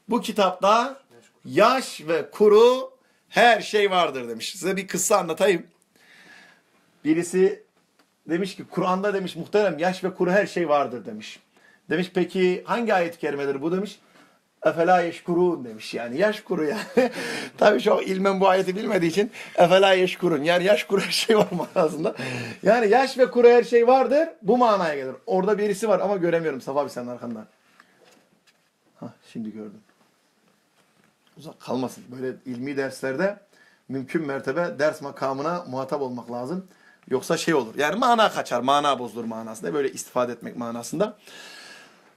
bu kitapta yaş ve kuru her şey vardır demiş. Size bir kıssa anlatayım. Birisi demiş ki Kur'an'da demiş muhterem yaş ve kuru her şey vardır demiş. Demiş peki hangi ayet-i kerimeleri bu demiş. Efela yeşkurun demiş yani yaş kuru yani. Tabii çok ilmen bu ayeti bilmediği için efela yeşkurun yani yaş kuru her şey var manasında. Yani yaş ve kuru her şey vardır bu manaya gelir. Orada birisi var ama göremiyorum Safa abi sen arkandan. ha şimdi gördüm. Uzak kalmasın. Böyle ilmi derslerde mümkün mertebe ders makamına muhatap olmak lazım. Yoksa şey olur. Yani mana kaçar, mana bozulur manasında. Böyle istifade etmek manasında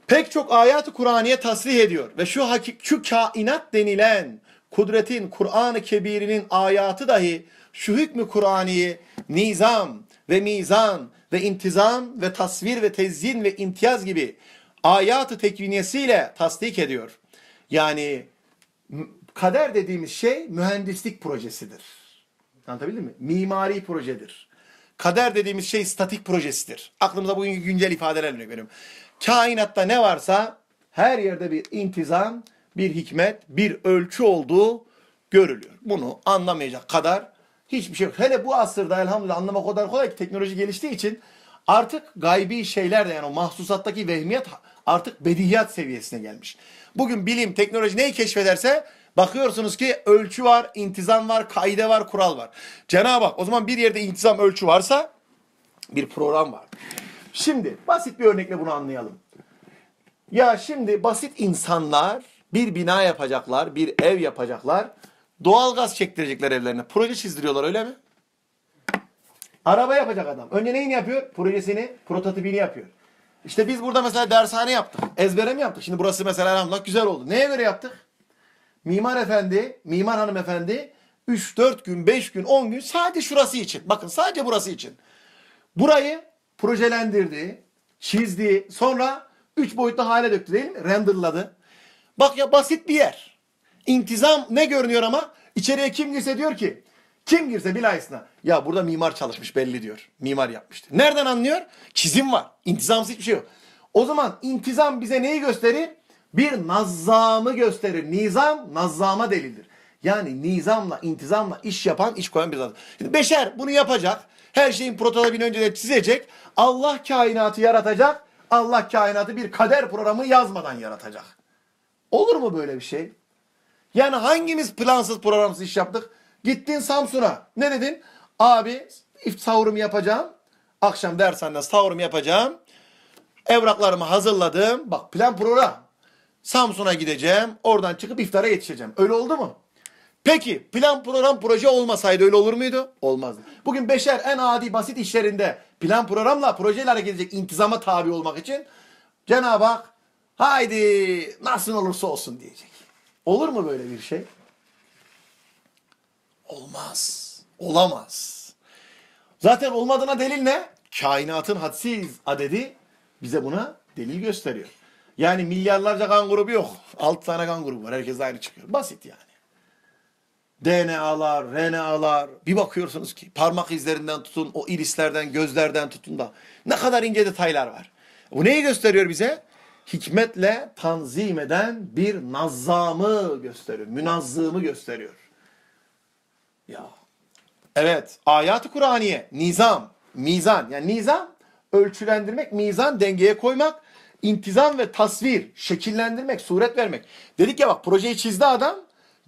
pek çok ayet-i Kur'aniye tasrih ediyor. Ve şu hakik, şu kainat denilen kudretin, Kur'an-ı Kebir'inin ayatı dahi şu hükmü Kur'aniye nizam ve mizan ve intizam ve tasvir ve tezzin ve imtiyaz gibi ayatı tekviniyesiyle tasdik ediyor. Yani kader dediğimiz şey mühendislik projesidir. Anlatabildim mi? Mimari projedir. Kader dediğimiz şey statik projesidir. Aklımıza bugün güncel ifadelerle benim. Kainatta ne varsa her yerde bir intizam, bir hikmet, bir ölçü olduğu görülüyor. Bunu anlamayacak kadar hiçbir şey yok. Hele bu asırda elhamdülillah anlamak o kadar kolay ki teknoloji geliştiği için artık gaybi şeyler de yani o mahsusattaki vehmiyet artık bediyat seviyesine gelmiş. Bugün bilim, teknoloji neyi keşfederse bakıyorsunuz ki ölçü var, intizam var, kaide var, kural var. Cenab-ı Hak o zaman bir yerde intizam ölçü varsa bir program var. Şimdi basit bir örnekle bunu anlayalım. Ya şimdi basit insanlar bir bina yapacaklar, bir ev yapacaklar. Doğalgaz çektirecekler evlerine. Proje çizdiriyorlar öyle mi? Araba yapacak adam. Önce neyini yapıyor? Projesini, prototipini yapıyor. İşte biz burada mesela dershane yaptık. Ezbere mi yaptık? Şimdi burası mesela elhamdülillah güzel oldu. Neye göre yaptık? Mimar efendi, mimar hanımefendi 3-4 gün, 5 gün, 10 gün sadece şurası için. Bakın sadece burası için. Burayı projelendirdi, çizdi, sonra üç boyutlu hale döktü değil mi? Renderladı. Bak ya basit bir yer. İntizam ne görünüyor ama içeriye kim girse diyor ki kim girse bilahissına ya burada mimar çalışmış belli diyor. Mimar yapmıştı. Nereden anlıyor? Çizim var. İntizamsız hiçbir şey yok. O zaman intizam bize neyi gösterir? Bir nazzamı gösterir. Nizam nazzama delildir. Yani nizamla, intizamla iş yapan, iş koyan bir adam. Şimdi beşer bunu yapacak. Her şeyin prototipini önceden çizecek. Allah kainatı yaratacak. Allah kainatı bir kader programı yazmadan yaratacak. Olur mu böyle bir şey? Yani hangimiz plansız programsız iş yaptık? Gittin Samsun'a. Ne dedin? Abi sahurumu yapacağım. Akşam dershanede sahurumu yapacağım. Evraklarımı hazırladım. Bak plan program. Samsun'a gideceğim. Oradan çıkıp iftara yetişeceğim. Öyle oldu mu? Peki plan program proje olmasaydı öyle olur muydu? Olmazdı. Bugün beşer en adi basit işlerinde plan programla projeyle hareket edecek intizama tabi olmak için Cenab-ı Hak haydi nasıl olursa olsun diyecek. Olur mu böyle bir şey? Olmaz. Olamaz. Zaten olmadığına delil ne? Kainatın hadsiz adedi bize buna delil gösteriyor. Yani milyarlarca kan grubu yok. 6 tane kan grubu var. Herkes aynı çıkıyor. Basit yani. DNA'lar, RNA'lar bir bakıyorsunuz ki parmak izlerinden tutun, o irislerden, gözlerden tutun da ne kadar ince detaylar var. Bu neyi gösteriyor bize? Hikmetle tanzim eden bir nazamı gösteriyor, münazzımı gösteriyor. Ya. Evet, ayat-ı Kur'aniye, nizam, mizan. Yani nizam ölçülendirmek, mizan dengeye koymak, intizam ve tasvir, şekillendirmek, suret vermek. Dedik ya bak projeyi çizdi adam,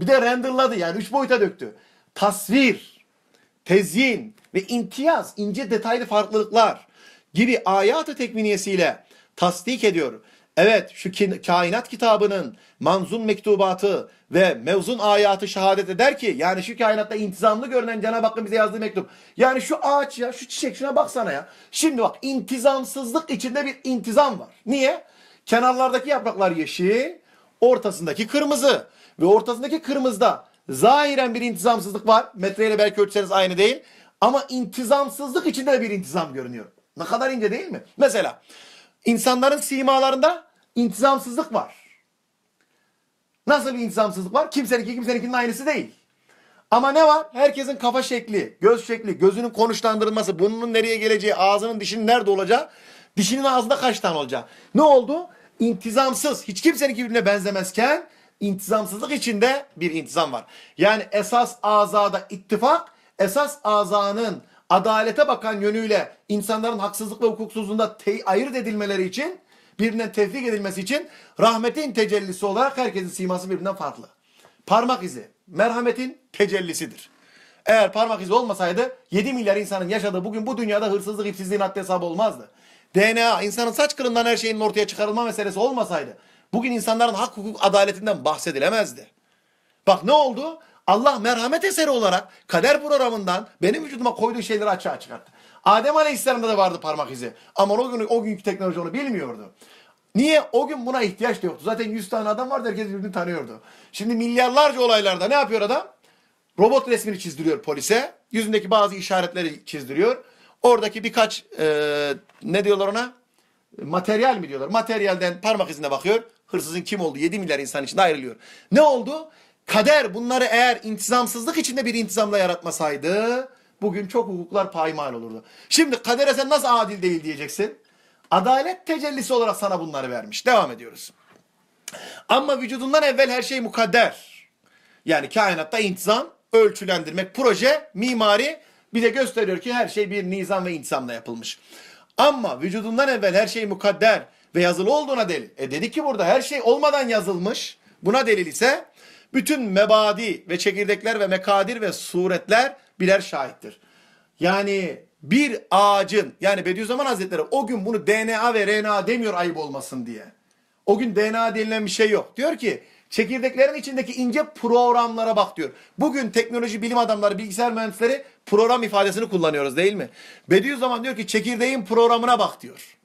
bir de renderladı yani üç boyuta döktü. Tasvir, tezyin ve intiyaz ince detaylı farklılıklar gibi ayatı tekminiyesiyle tasdik ediyor. Evet şu kainat kitabının manzun mektubatı ve mevzun ayatı şehadet eder ki yani şu kainatta intizamlı görünen cenab bakın bize yazdığı mektup. Yani şu ağaç ya şu çiçek şuna baksana ya. Şimdi bak intizamsızlık içinde bir intizam var. Niye? Kenarlardaki yapraklar yeşil, ortasındaki kırmızı ve ortasındaki kırmızıda zahiren bir intizamsızlık var. Metreyle belki ölçseniz aynı değil. Ama intizamsızlık içinde de bir intizam görünüyor. Ne kadar ince değil mi? Mesela insanların simalarında intizamsızlık var. Nasıl bir intizamsızlık var? Kimseninki kimseninkinin aynısı değil. Ama ne var? Herkesin kafa şekli, göz şekli, gözünün konuşlandırılması, burnunun nereye geleceği, ağzının dişinin nerede olacağı, dişinin ağzında kaç tane olacağı. Ne oldu? İntizamsız, hiç kimseninki birbirine benzemezken intizamsızlık içinde bir intizam var. Yani esas azada ittifak, esas azanın adalete bakan yönüyle insanların haksızlık ve hukuksuzluğunda te- ayırt edilmeleri için birbirinden tefrik edilmesi için rahmetin tecellisi olarak herkesin siması birbirinden farklı. Parmak izi merhametin tecellisidir. Eğer parmak izi olmasaydı 7 milyar insanın yaşadığı bugün bu dünyada hırsızlık, ipsizliğin haddi hesabı olmazdı. DNA insanın saç kırından her şeyin ortaya çıkarılma meselesi olmasaydı Bugün insanların hak hukuk adaletinden bahsedilemezdi. Bak ne oldu? Allah merhamet eseri olarak kader programından benim vücuduma koyduğu şeyleri açığa çıkarttı. Adem Aleyhisselam'da da vardı parmak izi. Ama o gün o günkü teknoloji onu bilmiyordu. Niye? O gün buna ihtiyaç da yoktu. Zaten 100 tane adam vardı herkes birbirini tanıyordu. Şimdi milyarlarca olaylarda ne yapıyor adam? Robot resmini çizdiriyor polise. Yüzündeki bazı işaretleri çizdiriyor. Oradaki birkaç e, ne diyorlar ona? Materyal mi diyorlar? Materyalden parmak izine bakıyor. Hırsızın kim oldu? 7 milyar insan içinde ayrılıyor. Ne oldu? Kader bunları eğer intizamsızlık içinde bir intizamla yaratmasaydı bugün çok hukuklar paymal olurdu. Şimdi kadere sen nasıl adil değil diyeceksin. Adalet tecellisi olarak sana bunları vermiş. Devam ediyoruz. Ama vücudundan evvel her şey mukadder. Yani kainatta intizam, ölçülendirmek, proje, mimari bize gösteriyor ki her şey bir nizam ve intizamla yapılmış. Ama vücudundan evvel her şey mukadder ve yazılı olduğuna delil. E dedi ki burada her şey olmadan yazılmış. Buna delil ise bütün mebadi ve çekirdekler ve mekadir ve suretler birer şahittir. Yani bir ağacın yani Bediüzzaman Hazretleri o gün bunu DNA ve RNA demiyor ayıp olmasın diye. O gün DNA denilen bir şey yok. Diyor ki çekirdeklerin içindeki ince programlara bak diyor. Bugün teknoloji bilim adamları bilgisayar mühendisleri program ifadesini kullanıyoruz değil mi? Bediüzzaman diyor ki çekirdeğin programına bak diyor.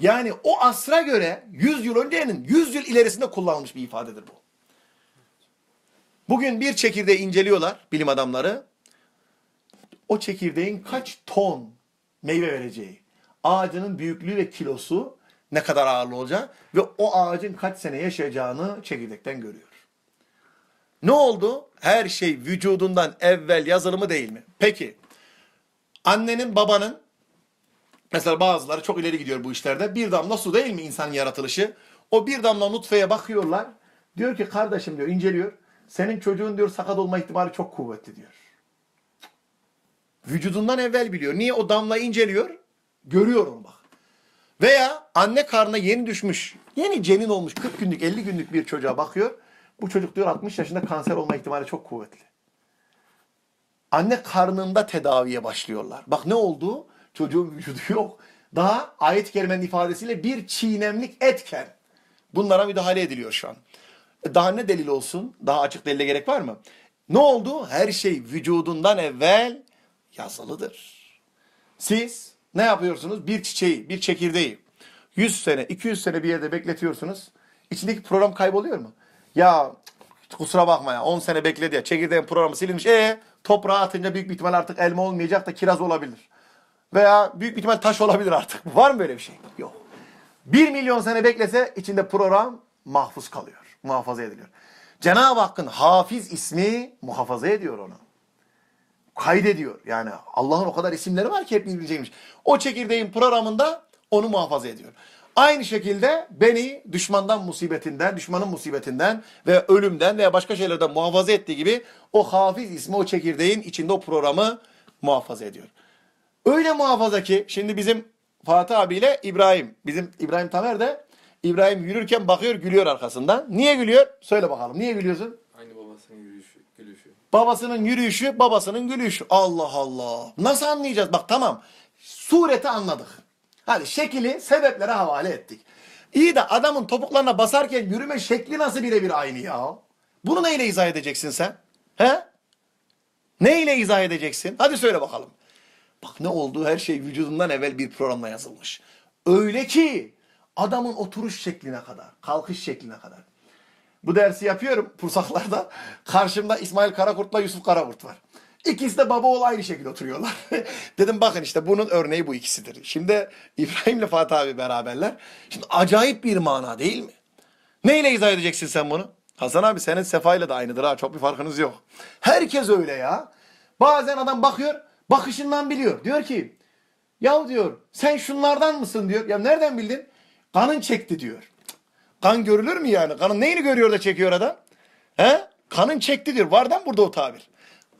Yani o asra göre 100 yıl öncenin 100 yıl ilerisinde kullanılmış bir ifadedir bu. Bugün bir çekirdeği inceliyorlar bilim adamları. O çekirdeğin kaç ton meyve vereceği, ağacının büyüklüğü ve kilosu ne kadar ağırlı olacağı ve o ağacın kaç sene yaşayacağını çekirdekten görüyor. Ne oldu? Her şey vücudundan evvel yazılımı değil mi? Peki annenin babanın Mesela bazıları çok ileri gidiyor bu işlerde. Bir damla su değil mi insanın yaratılışı? O bir damla nutfeye bakıyorlar. Diyor ki kardeşim diyor inceliyor. Senin çocuğun diyor sakat olma ihtimali çok kuvvetli diyor. Vücudundan evvel biliyor. Niye o damla inceliyor? Görüyorum bak. Veya anne karnına yeni düşmüş, yeni cenin olmuş 40 günlük 50 günlük bir çocuğa bakıyor. Bu çocuk diyor 60 yaşında kanser olma ihtimali çok kuvvetli. Anne karnında tedaviye başlıyorlar. Bak ne oldu? Çocuğun vücudu yok. Daha ayet-i kerimenin ifadesiyle bir çiğnemlik etken bunlara müdahale ediliyor şu an. Daha ne delil olsun? Daha açık delile gerek var mı? Ne oldu? Her şey vücudundan evvel yazılıdır. Siz ne yapıyorsunuz? Bir çiçeği, bir çekirdeği 100 sene, 200 sene bir yerde bekletiyorsunuz. İçindeki program kayboluyor mu? Ya kusura bakma ya 10 sene bekledi ya çekirdeğin programı silinmiş. E toprağa atınca büyük bir ihtimal artık elma olmayacak da kiraz olabilir. Veya büyük bir ihtimal taş olabilir artık. Var mı böyle bir şey? Yok. Bir milyon sene beklese içinde program mahfuz kalıyor. Muhafaza ediliyor. Cenab-ı Hakk'ın hafiz ismi muhafaza ediyor onu. Kaydediyor. Yani Allah'ın o kadar isimleri var ki hepimiz bileceğimiz. O çekirdeğin programında onu muhafaza ediyor. Aynı şekilde beni düşmandan musibetinden, düşmanın musibetinden ve ölümden veya başka şeylerden muhafaza ettiği gibi o hafiz ismi o çekirdeğin içinde o programı muhafaza ediyor. Öyle muhafaza ki şimdi bizim Fatih abiyle İbrahim. Bizim İbrahim Tamer de İbrahim yürürken bakıyor gülüyor arkasından. Niye gülüyor? Söyle bakalım. Niye gülüyorsun? Aynı babasının yürüyüşü. gülüşü. Babasının yürüyüşü, babasının gülüşü. Allah Allah. Nasıl anlayacağız? Bak tamam. Sureti anladık. Hani şekili sebeplere havale ettik. İyi de adamın topuklarına basarken yürüme şekli nasıl birebir aynı ya? Bunu neyle izah edeceksin sen? He? Neyle izah edeceksin? Hadi söyle bakalım. Bak ne oldu her şey vücudundan evvel bir programla yazılmış. Öyle ki adamın oturuş şekline kadar, kalkış şekline kadar. Bu dersi yapıyorum Pursaklar'da. Karşımda İsmail Karakurt'la Yusuf Karakurt var. İkisi de baba oğul aynı şekilde oturuyorlar. Dedim bakın işte bunun örneği bu ikisidir. Şimdi İbrahim'le Fatih abi beraberler. Şimdi acayip bir mana değil mi? Neyle izah edeceksin sen bunu? Hasan abi senin sefayla da aynıdır ha. Çok bir farkınız yok. Herkes öyle ya. Bazen adam bakıyor Bakışından biliyor. Diyor ki ya diyor sen şunlardan mısın diyor. Ya nereden bildin? Kanın çekti diyor. Kan görülür mü yani? Kanın neyini görüyor da çekiyor adam? He? Kanın çekti diyor. Vardan burada o tabir.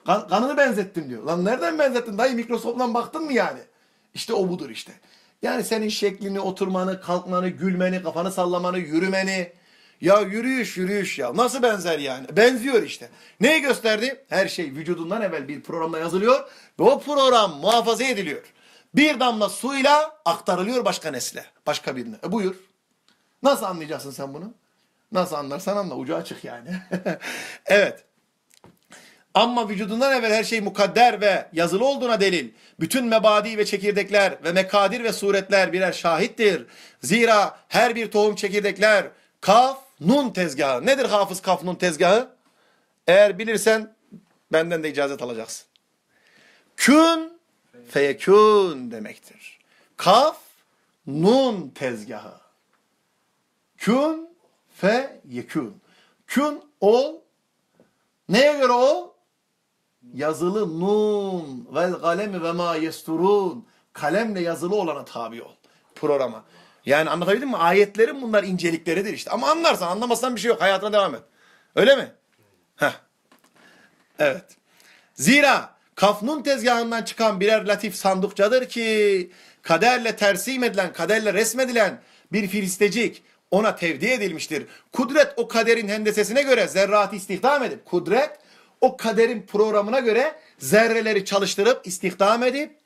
Kan, kanını benzettim diyor. Lan nereden benzettin? Dayı mikroskopla baktın mı yani? İşte o budur işte. Yani senin şeklini, oturmanı, kalkmanı, gülmeni, kafanı sallamanı, yürümeni, ya yürüyüş yürüyüş ya. Nasıl benzer yani? Benziyor işte. Neyi gösterdi? Her şey vücudundan evvel bir programla yazılıyor ve o program muhafaza ediliyor. Bir damla suyla aktarılıyor başka nesle, başka birine. E buyur. Nasıl anlayacaksın sen bunu? Nasıl anlarsan anla. Ucu açık yani. evet. Ama vücudundan evvel her şey mukadder ve yazılı olduğuna delil. Bütün mebadi ve çekirdekler ve mekadir ve suretler birer şahittir. Zira her bir tohum çekirdekler, kaf Nun tezgahı. Nedir hafız kaf nun tezgahı? Eğer bilirsen benden de icazet alacaksın. Kün feyekün demektir. Kaf nun tezgahı. Kün fe yekün. Kün ol. Neye göre ol? Yazılı nun vel kalemi ve ma yesturun. Kalemle yazılı olana tabi ol. Programa. Yani anlatabildim mi? Ayetlerin bunlar incelikleridir işte. Ama anlarsan anlamasan bir şey yok. Hayatına devam et. Öyle mi? Heh. Evet. Zira kafnun tezgahından çıkan birer latif sandıkçadır ki kaderle tersim edilen, kaderle resmedilen bir filistecik ona tevdi edilmiştir. Kudret o kaderin hendesesine göre zerratı istihdam edip, kudret o kaderin programına göre zerreleri çalıştırıp, istihdam edip,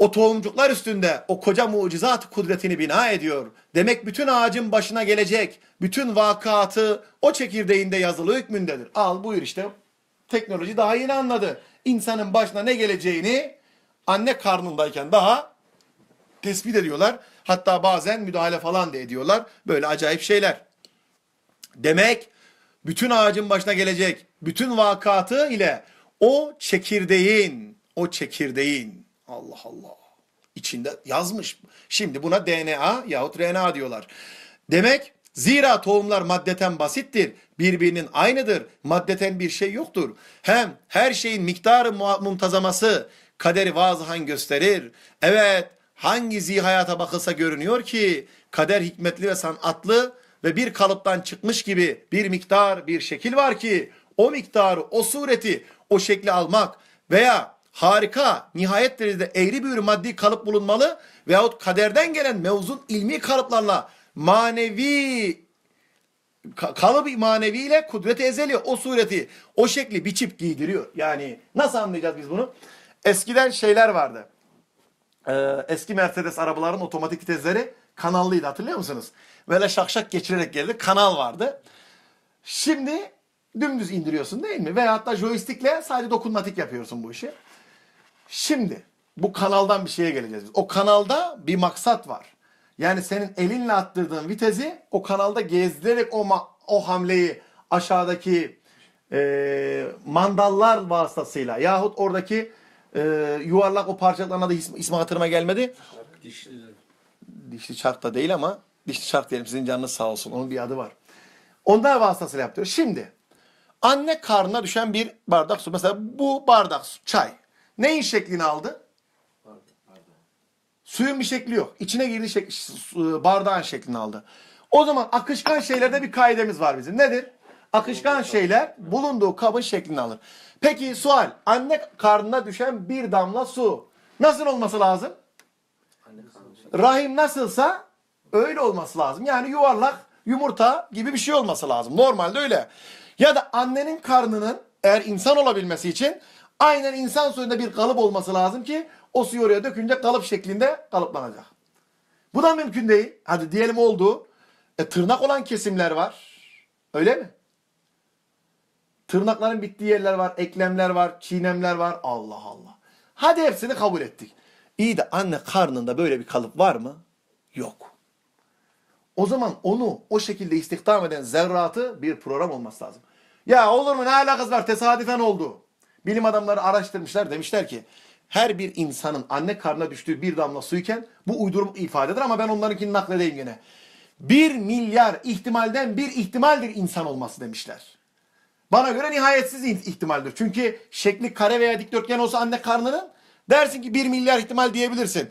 o tohumcuklar üstünde o koca mucizat kudretini bina ediyor. Demek bütün ağacın başına gelecek, bütün vakatı o çekirdeğinde yazılı hükmündedir. Al buyur işte teknoloji daha yeni anladı. İnsanın başına ne geleceğini anne karnındayken daha tespit ediyorlar. Hatta bazen müdahale falan da ediyorlar. Böyle acayip şeyler. Demek bütün ağacın başına gelecek bütün vakatı ile o çekirdeğin, o çekirdeğin Allah Allah. İçinde yazmış. Şimdi buna DNA yahut RNA diyorlar. Demek zira tohumlar maddeten basittir. Birbirinin aynıdır. Maddeten bir şey yoktur. Hem her şeyin miktarı mumtazaması kaderi vazıhan gösterir. Evet hangi zihayata bakılsa görünüyor ki kader hikmetli ve sanatlı ve bir kalıptan çıkmış gibi bir miktar bir şekil var ki o miktarı o sureti o şekli almak veya harika, nihayet derecede eğri bir maddi kalıp bulunmalı veyahut kaderden gelen mevzun ilmi kalıplarla manevi kalıp maneviyle kudret ezeli o sureti, o şekli biçip giydiriyor. Yani nasıl anlayacağız biz bunu? Eskiden şeyler vardı. Ee, eski Mercedes arabaların otomatik vitesleri kanallıydı hatırlıyor musunuz? Böyle şakşak geçirerek geldi. Kanal vardı. Şimdi dümdüz indiriyorsun değil mi? Veya hatta joystickle sadece dokunmatik yapıyorsun bu işi. Şimdi bu kanaldan bir şeye geleceğiz. O kanalda bir maksat var. Yani senin elinle attırdığın vitezi o kanalda gezdirerek o, o hamleyi aşağıdaki e, mandallar vasıtasıyla yahut oradaki e, yuvarlak o parçaların da ismi, ismi hatırıma gelmedi. dişli. Dişli çark da değil ama dişli çark diyelim sizin canınız sağ olsun onun bir adı var. Onlar vasıtasıyla yapıyor. Şimdi anne karnına düşen bir bardak su. Mesela bu bardak su, çay. Neyin şeklini aldı? Suyun bir şekli yok. İçine girdiği şekli, e, bardağın şeklini aldı. O zaman akışkan şeylerde bir kaidemiz var bizim. Nedir? Akışkan şeyler bulunduğu kabın şeklini alır. Peki sual. Anne karnına düşen bir damla su nasıl olması lazım? Rahim nasılsa öyle olması lazım. Yani yuvarlak yumurta gibi bir şey olması lazım. Normalde öyle. Ya da annenin karnının eğer insan olabilmesi için Aynen insan suyunda bir kalıp olması lazım ki o suyu oraya dökünce kalıp şeklinde kalıplanacak. Bu da mümkün değil. Hadi diyelim oldu. E, tırnak olan kesimler var. Öyle mi? Tırnakların bittiği yerler var, eklemler var, çiğnemler var. Allah Allah. Hadi hepsini kabul ettik. İyi de anne karnında böyle bir kalıp var mı? Yok. O zaman onu o şekilde istihdam eden zerratı bir program olması lazım. Ya olur mu ne alakası var tesadüfen oldu. Bilim adamları araştırmışlar demişler ki her bir insanın anne karnına düştüğü bir damla suyken bu uydurum ifadedir ama ben onlarınkini nakledeyim yine. Bir milyar ihtimalden bir ihtimaldir insan olması demişler. Bana göre nihayetsiz ihtimaldir. Çünkü şekli kare veya dikdörtgen olsa anne karnının dersin ki bir milyar ihtimal diyebilirsin.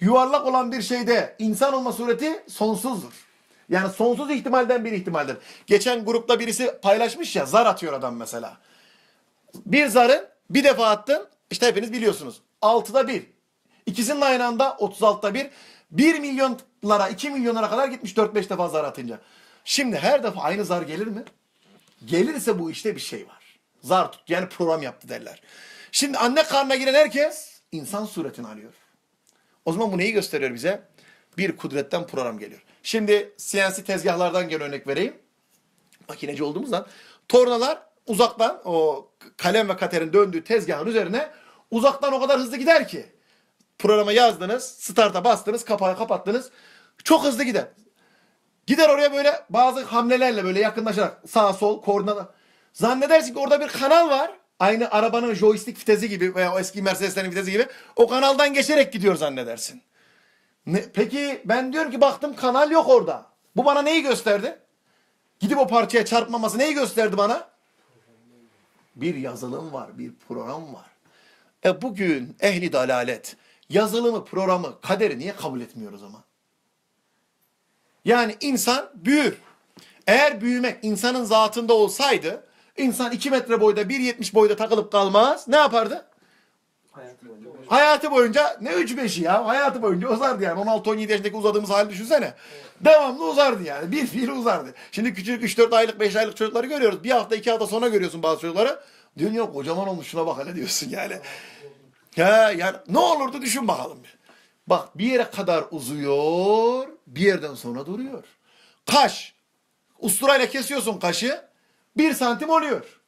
Yuvarlak olan bir şeyde insan olma sureti sonsuzdur. Yani sonsuz ihtimalden bir ihtimaldir. Geçen grupta birisi paylaşmış ya zar atıyor adam mesela. Bir zarın bir defa attın. İşte hepiniz biliyorsunuz. 6'da 1. İkisinin aynı anda 36'da 1. 1 milyonlara 2 milyonlara kadar gitmiş 4-5 defa zar atınca. Şimdi her defa aynı zar gelir mi? Gelirse bu işte bir şey var. Zar tuttu yani program yaptı derler. Şimdi anne karnına giren herkes insan suretini alıyor. O zaman bu neyi gösteriyor bize? Bir kudretten program geliyor. Şimdi CNC tezgahlardan gel örnek vereyim. Makineci olduğumuzdan tornalar uzaktan o kalem ve katerin döndüğü tezgahın üzerine uzaktan o kadar hızlı gider ki. Programa yazdınız, starta bastınız, kapağı kapattınız. Çok hızlı gider. Gider oraya böyle bazı hamlelerle böyle yakınlaşarak sağ sol koordinat. Zannedersin ki orada bir kanal var. Aynı arabanın joystick vitesi gibi veya o eski Mercedes'lerin vitesi gibi o kanaldan geçerek gidiyor zannedersin. Ne, peki ben diyorum ki baktım kanal yok orada. Bu bana neyi gösterdi? Gidip o parçaya çarpmaması neyi gösterdi bana? bir yazılım var, bir program var. E bugün ehli dalalet yazılımı, programı, kaderi niye kabul etmiyoruz ama. Yani insan büyür. Eğer büyümek insanın zatında olsaydı insan 2 metre boyda 1.70 boyda takılıp kalmaz. Ne yapardı? Hayatı Hayatı boyunca ne 3-5'i ya hayatı boyunca uzardı yani 16-17 yaşındaki uzadığımız hali düşünsene. Devamlı uzardı yani bir fiil uzardı. Şimdi küçük 3-4 aylık 5 aylık çocukları görüyoruz. Bir hafta 2 hafta sonra görüyorsun bazı çocukları. Diyorsun yok kocaman olmuş şuna bak hele diyorsun yani. Ya yani ne olurdu düşün bakalım. Bak bir yere kadar uzuyor bir yerden sonra duruyor. Kaş usturayla kesiyorsun kaşı bir santim oluyor.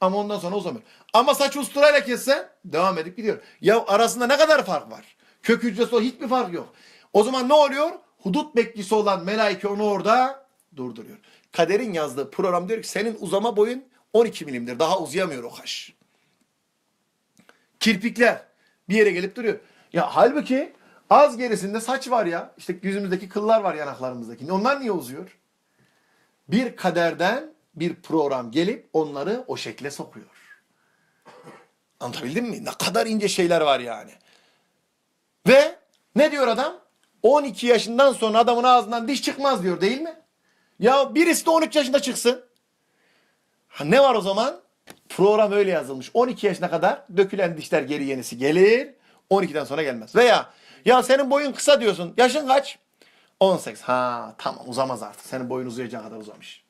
Ama ondan sonra uzamıyor. Ama saç usturayla kessen devam edip gidiyor. Ya arasında ne kadar fark var? Kök hücresi o hiçbir fark yok. O zaman ne oluyor? Hudut bekçisi olan melaike onu orada durduruyor. Kaderin yazdığı program diyor ki senin uzama boyun 12 milimdir. Daha uzayamıyor o kaş. Kirpikler bir yere gelip duruyor. Ya halbuki az gerisinde saç var ya. İşte yüzümüzdeki kıllar var yanaklarımızdaki. Onlar niye uzuyor? Bir kaderden bir program gelip onları o şekle sokuyor. Anlatabildim mi? Ne kadar ince şeyler var yani. Ve ne diyor adam? 12 yaşından sonra adamın ağzından diş çıkmaz diyor değil mi? Ya birisi de 13 yaşında çıksın. Ha, ne var o zaman? Program öyle yazılmış. 12 yaşına kadar dökülen dişler geri yenisi gelir. 12'den sonra gelmez. Veya ya senin boyun kısa diyorsun. Yaşın kaç? 18. Ha tamam uzamaz artık. Senin boyun uzayacağı kadar uzamış.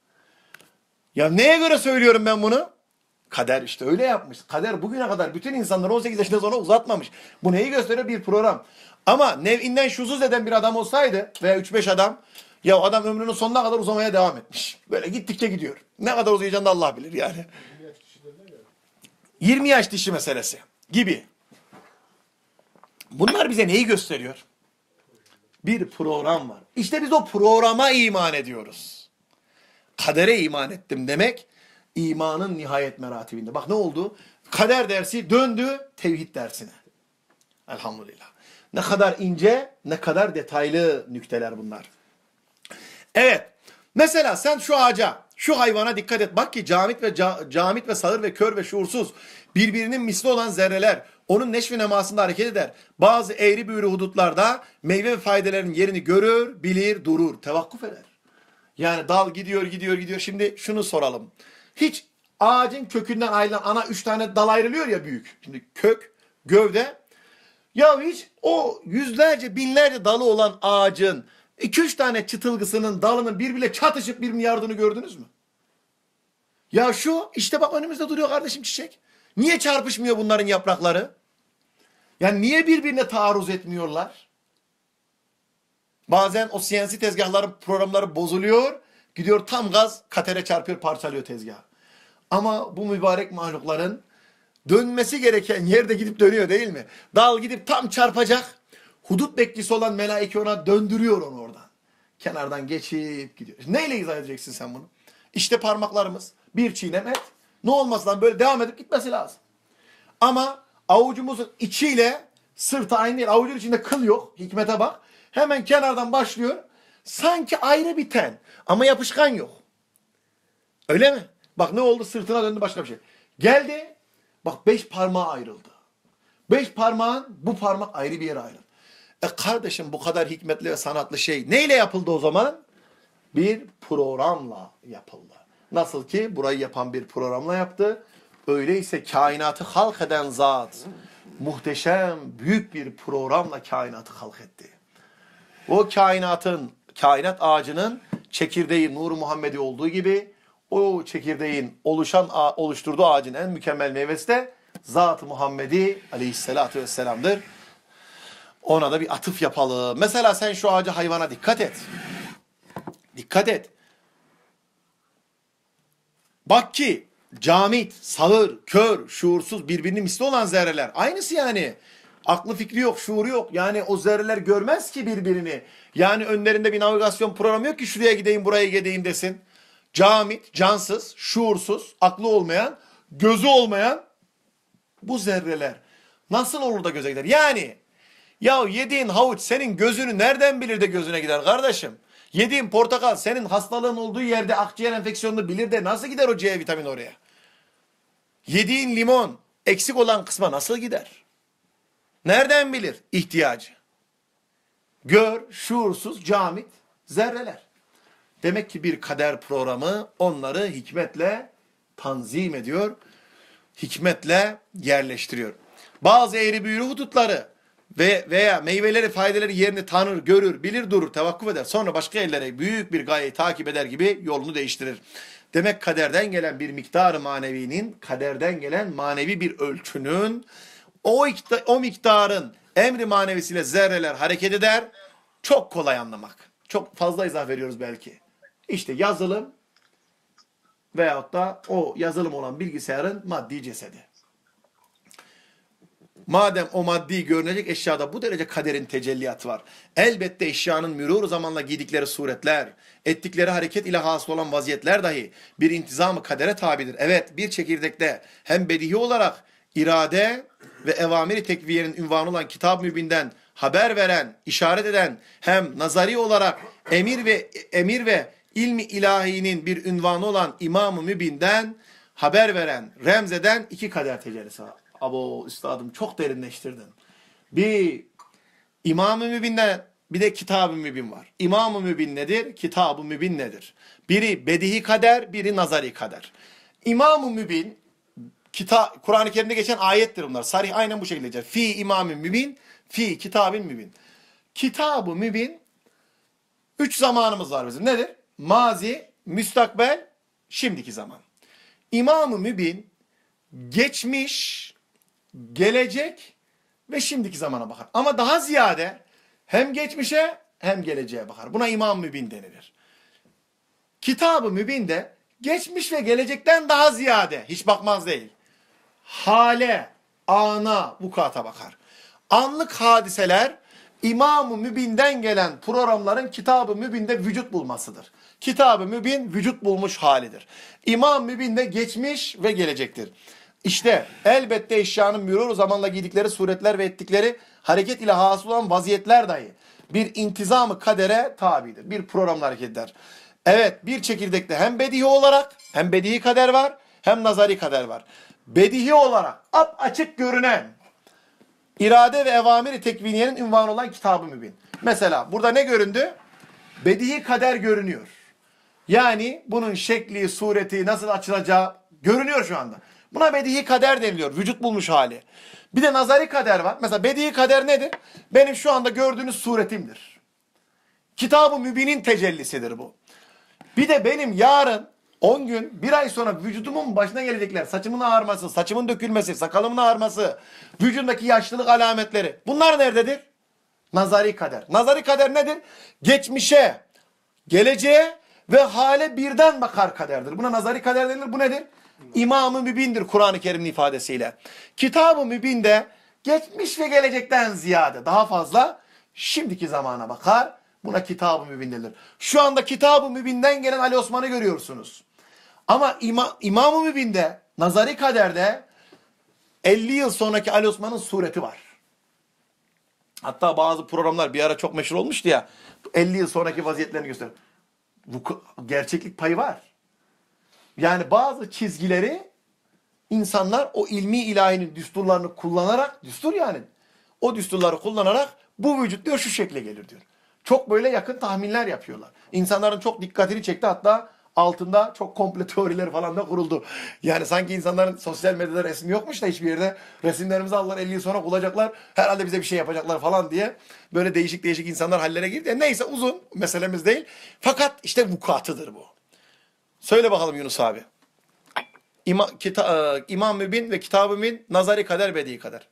Ya neye göre söylüyorum ben bunu? Kader işte öyle yapmış. Kader bugüne kadar bütün insanları 18 yaşında sonra uzatmamış. Bu neyi gösteriyor? Bir program. Ama nevinden şuzuz eden bir adam olsaydı veya 3-5 adam ya adam ömrünün sonuna kadar uzamaya devam etmiş. Böyle gittikçe gidiyor. Ne kadar uzayacağını da Allah bilir yani. 20 yaş dişi meselesi gibi. Bunlar bize neyi gösteriyor? Bir program var. İşte biz o programa iman ediyoruz. Kadere iman ettim demek İmanın nihayet meratibinde. Bak ne oldu? Kader dersi döndü tevhid dersine. Elhamdülillah. Ne kadar ince, ne kadar detaylı nükteler bunlar. Evet. Mesela sen şu ağaca, şu hayvana dikkat et. Bak ki camit ve ca, camit ve sağır ve kör ve şuursuz birbirinin misli olan zerreler onun neşvi nemasında hareket eder. Bazı eğri büğrü hudutlarda meyve ve faydelerin yerini görür, bilir, durur, tevakkuf eder. Yani dal gidiyor, gidiyor, gidiyor. Şimdi şunu soralım. Hiç ağacın kökünden ayrılan ana üç tane dal ayrılıyor ya büyük. Şimdi kök, gövde. Ya hiç o yüzlerce binlerce dalı olan ağacın iki üç tane çıtılgısının dalının birbirle çatışıp birbirini yardığını gördünüz mü? Ya şu işte bak önümüzde duruyor kardeşim çiçek. Niye çarpışmıyor bunların yaprakları? Yani niye birbirine taarruz etmiyorlar? Bazen o CNC tezgahların programları bozuluyor. Gidiyor tam gaz katere çarpıyor parçalıyor tezgahı. Ama bu mübarek mahlukların dönmesi gereken yerde gidip dönüyor değil mi? Dal gidip tam çarpacak. Hudut beklisi olan melaike ona döndürüyor onu oradan. Kenardan geçip gidiyor. Neyle izah edeceksin sen bunu? İşte parmaklarımız. Bir çiğnem et. Ne olmasından böyle devam edip gitmesi lazım. Ama avucumuzun içiyle sırtı aynı değil. Avucun içinde kıl yok. Hikmete bak. Hemen kenardan başlıyor. Sanki ayrı bir ten. Ama yapışkan yok. Öyle mi? Bak ne oldu? Sırtına döndü başka bir şey. Geldi. Bak beş parmağı ayrıldı. Beş parmağın bu parmak ayrı bir yere ayrıldı. E kardeşim bu kadar hikmetli ve sanatlı şey neyle yapıldı o zaman? Bir programla yapıldı. Nasıl ki burayı yapan bir programla yaptı. Öyleyse kainatı halk eden zat muhteşem büyük bir programla kainatı halk etti. O kainatın, kainat ağacının çekirdeği Nur Muhammedi olduğu gibi o çekirdeğin oluşan oluşturduğu ağacın en mükemmel meyvesi de Zat-ı Muhammedi aleyhissalatü vesselam'dır. Ona da bir atıf yapalım. Mesela sen şu ağaca hayvana dikkat et. Dikkat et. Bak ki camit, sağır, kör, şuursuz birbirinin misli olan zerreler. Aynısı yani. Aklı fikri yok, şuuru yok. Yani o zerreler görmez ki birbirini. Yani önlerinde bir navigasyon programı yok ki şuraya gideyim, buraya gideyim desin camit, cansız, şuursuz, aklı olmayan, gözü olmayan bu zerreler nasıl olur da göze gider? Yani ya yediğin havuç senin gözünü nereden bilir de gözüne gider kardeşim? Yediğin portakal senin hastalığın olduğu yerde akciğer enfeksiyonunu bilir de nasıl gider o C vitamini oraya? Yediğin limon eksik olan kısma nasıl gider? Nereden bilir ihtiyacı? Gör, şuursuz, camit, zerreler. Demek ki bir kader programı onları hikmetle tanzim ediyor. Hikmetle yerleştiriyor. Bazı eğri büğrü hudutları ve veya meyveleri faydeleri yerini tanır, görür, bilir, durur, tevakkuf eder. Sonra başka ellere büyük bir gayeyi takip eder gibi yolunu değiştirir. Demek kaderden gelen bir miktar manevinin, kaderden gelen manevi bir ölçünün, o, o miktarın emri manevisiyle zerreler hareket eder. Çok kolay anlamak. Çok fazla izah veriyoruz belki. İşte yazılım veyahut da o yazılım olan bilgisayarın maddi cesedi. Madem o maddi görünecek eşyada bu derece kaderin tecelliyatı var. Elbette eşyanın mürur zamanla giydikleri suretler, ettikleri hareket ile hasıl olan vaziyetler dahi bir intizamı kadere tabidir. Evet bir çekirdekte hem bedihi olarak irade ve evamiri tekviyenin ünvanı olan kitab mübinden haber veren, işaret eden hem nazari olarak emir ve emir ve ilmi ilahinin bir ünvanı olan İmam-ı Mübin'den haber veren, remzeden iki kader tecellisi var. Abo üstadım çok derinleştirdin. Bir İmam-ı Mübin'den bir de Kitab-ı Mübin var. İmam-ı Mübin nedir? Kitab-ı Mübin nedir? Biri bedihi kader, biri nazari kader. İmam-ı Mübin Kur'an-ı Kerim'de geçen ayettir bunlar. Sarih aynen bu şekilde. Fi imam-ı mübin, fi kitabın mübin. Kitabı mübin üç zamanımız var bizim. Nedir? mazi, müstakbel, şimdiki zaman. İmam-ı Mübin geçmiş, gelecek ve şimdiki zamana bakar. Ama daha ziyade hem geçmişe hem geleceğe bakar. Buna İmam-ı Mübin denilir. Kitab-ı Mübin de geçmiş ve gelecekten daha ziyade hiç bakmaz değil. Hale, ana, vukuata bakar. Anlık hadiseler İmam-ı Mübin'den gelen programların Kitab-ı Mübin'de vücut bulmasıdır. Kitab-ı mübin vücut bulmuş halidir. İmam mübin de geçmiş ve gelecektir. İşte elbette eşyanın mürur zamanla giydikleri suretler ve ettikleri hareket ile hasıl olan vaziyetler dahi bir intizamı kadere tabidir. Bir programla hareket eder. Evet bir çekirdekte hem bedihi olarak hem bedihi kader var hem nazari kader var. Bedihi olarak ap açık görünen irade ve evamiri tekviniyenin ünvanı olan kitabı mübin. Mesela burada ne göründü? Bedihi kader görünüyor. Yani bunun şekli, sureti, nasıl açılacağı görünüyor şu anda. Buna bedihi kader deniliyor. Vücut bulmuş hali. Bir de nazari kader var. Mesela bedihi kader nedir? Benim şu anda gördüğünüz suretimdir. Kitab-ı Mübin'in tecellisidir bu. Bir de benim yarın 10 gün, bir ay sonra vücudumun başına gelecekler. Saçımın ağarması, saçımın dökülmesi, sakalımın ağarması, vücudumdaki yaşlılık alametleri. Bunlar nerededir? Nazari kader. Nazari kader nedir? Geçmişe, geleceğe ve hale birden bakar kaderdir. Buna nazari kader denir. Bu nedir? İmam-ı Mübin'dir Kur'an-ı Kerim'in ifadesiyle. Kitab-ı de geçmiş ve gelecekten ziyade daha fazla şimdiki zamana bakar. Buna Kitab-ı Mübin denilir. Şu anda Kitab-ı Mübin'den gelen Ali Osman'ı görüyorsunuz. Ama ima, İmam-ı Mübin'de, nazari kaderde 50 yıl sonraki Ali Osman'ın sureti var. Hatta bazı programlar bir ara çok meşhur olmuştu ya. 50 yıl sonraki vaziyetlerini gösteriyor gerçeklik payı var. Yani bazı çizgileri insanlar o ilmi ilahinin düsturlarını kullanarak, düstur yani o düsturları kullanarak bu vücut diyor şu şekle gelir diyor. Çok böyle yakın tahminler yapıyorlar. İnsanların çok dikkatini çekti hatta altında çok komple teorileri falan da kuruldu. Yani sanki insanların sosyal medyada resmi yokmuş da hiçbir yerde. Resimlerimizi aldılar 50 yıl sonra bulacaklar. Herhalde bize bir şey yapacaklar falan diye. Böyle değişik değişik insanlar hallere girdi. Yani neyse uzun meselemiz değil. Fakat işte vukuatıdır bu. Söyle bakalım Yunus abi. İma, kita, e, İmam Mübin ve Kitab-ı Mübin nazari kader bedi kader.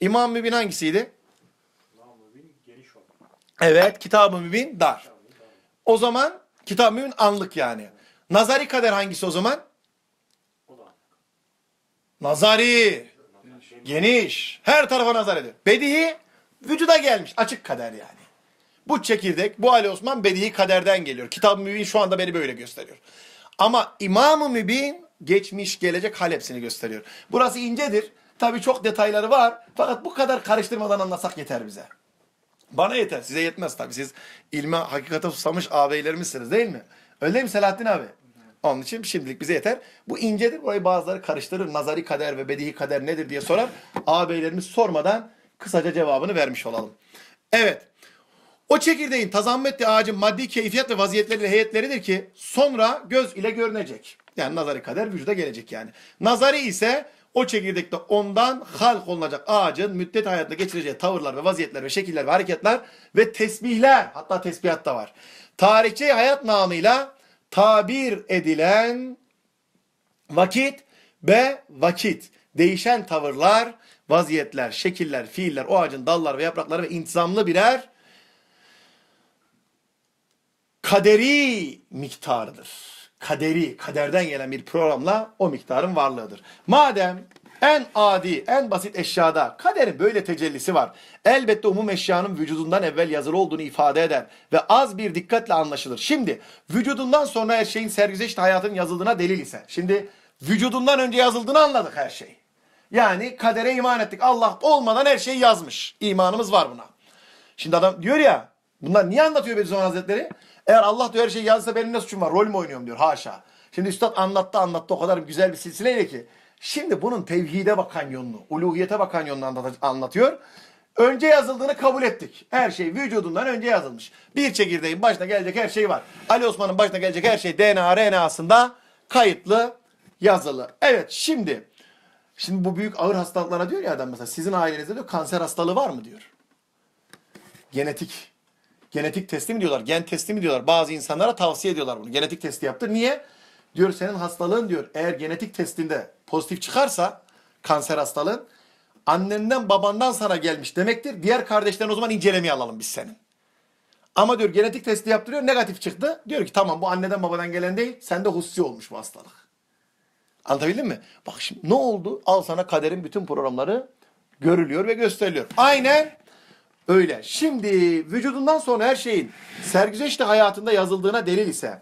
İmam Mübin hangisiydi? İmam Mübin geniş olan. Evet, Kitab-ı Mübin dar. O zaman Kitap Mübin anlık yani. Nazari kader hangisi o zaman? Nazari. Geniş. Her tarafa nazar ediyor. Bedihi vücuda gelmiş. Açık kader yani. Bu çekirdek, bu Ali Osman bedihi kaderden geliyor. Kitab-ı Mübin şu anda beni böyle gösteriyor. Ama İmam-ı Mübin geçmiş, gelecek hal hepsini gösteriyor. Burası incedir. Tabii çok detayları var. Fakat bu kadar karıştırmadan anlasak yeter bize. Bana yeter. Size yetmez tabii. Siz ilme, hakikate susamış ağabeylerimizsiniz değil mi? Öyle değil mi Selahattin abi? Onun için şimdilik bize yeter. Bu incedir. Orayı bazıları karıştırır. Nazari kader ve bedihi kader nedir diye sorar. Ağabeylerimiz sormadan kısaca cevabını vermiş olalım. Evet. O çekirdeğin tazammetli ağacın maddi keyfiyet ve vaziyetleriyle heyetleridir ki sonra göz ile görünecek. Yani nazari kader vücuda gelecek yani. Nazari ise o çekirdekte ondan halk olunacak ağacın müddet hayatında geçireceği tavırlar ve vaziyetler ve şekiller ve hareketler ve tesbihler hatta tesbihat da var. Tarihçe hayat namıyla tabir edilen vakit ve vakit değişen tavırlar, vaziyetler, şekiller, fiiller, o ağacın dalları ve yaprakları ve intizamlı birer kaderi miktarıdır kaderi, kaderden gelen bir programla o miktarın varlığıdır. Madem en adi, en basit eşyada kaderin böyle tecellisi var. Elbette umum eşyanın vücudundan evvel yazılı olduğunu ifade eder ve az bir dikkatle anlaşılır. Şimdi vücudundan sonra her şeyin sergizeşte hayatın yazıldığına delil ise. Şimdi vücudundan önce yazıldığını anladık her şey. Yani kadere iman ettik. Allah olmadan her şeyi yazmış. İmanımız var buna. Şimdi adam diyor ya bunlar niye anlatıyor Bediüzzaman Hazretleri? Eğer Allah diyor her şeyi yazsa benim ne suçum var? Rol mü oynuyorum diyor. Haşa. Şimdi üstad anlattı anlattı o kadar güzel bir silsileyle ki. Şimdi bunun tevhide bakan yolunu, uluhiyete bakan yolunu anlatıyor. Önce yazıldığını kabul ettik. Her şey vücudundan önce yazılmış. Bir çekirdeğin başına gelecek her şey var. Ali Osman'ın başına gelecek her şey DNA, RNA'sında kayıtlı, yazılı. Evet şimdi, şimdi bu büyük ağır hastalıklara diyor ya adam mesela sizin ailenizde diyor kanser hastalığı var mı diyor. Genetik Genetik testi mi diyorlar? Gen testi mi diyorlar? Bazı insanlara tavsiye ediyorlar bunu. Genetik testi yaptır. Niye? Diyor senin hastalığın diyor eğer genetik testinde pozitif çıkarsa kanser hastalığın annenden babandan sana gelmiş demektir. Diğer kardeşlerin o zaman incelemeye alalım biz senin. Ama diyor genetik testi yaptırıyor negatif çıktı. Diyor ki tamam bu anneden babadan gelen değil. Sende hususi olmuş bu hastalık. Anlatabildim mi? Bak şimdi ne oldu? Al sana kaderin bütün programları görülüyor ve gösteriliyor. Aynen Öyle. Şimdi vücudundan sonra her şeyin sergüzeşte hayatında yazıldığına delil ise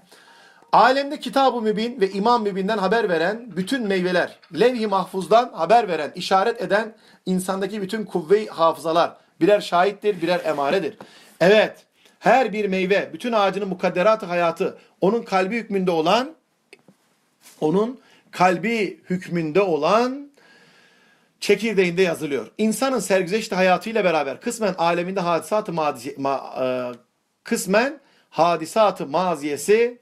alemde kitab-ı mübin ve imam mübinden haber veren bütün meyveler, levh-i mahfuzdan haber veren, işaret eden insandaki bütün kuvve hafızalar birer şahittir, birer emaredir. Evet, her bir meyve, bütün ağacının mukadderatı hayatı, onun kalbi hükmünde olan, onun kalbi hükmünde olan çekirdeğinde yazılıyor. İnsanın sergüzeşti hayatıyla beraber kısmen aleminde hadisatı madiye, ma, e, kısmen hadisatı maziyesi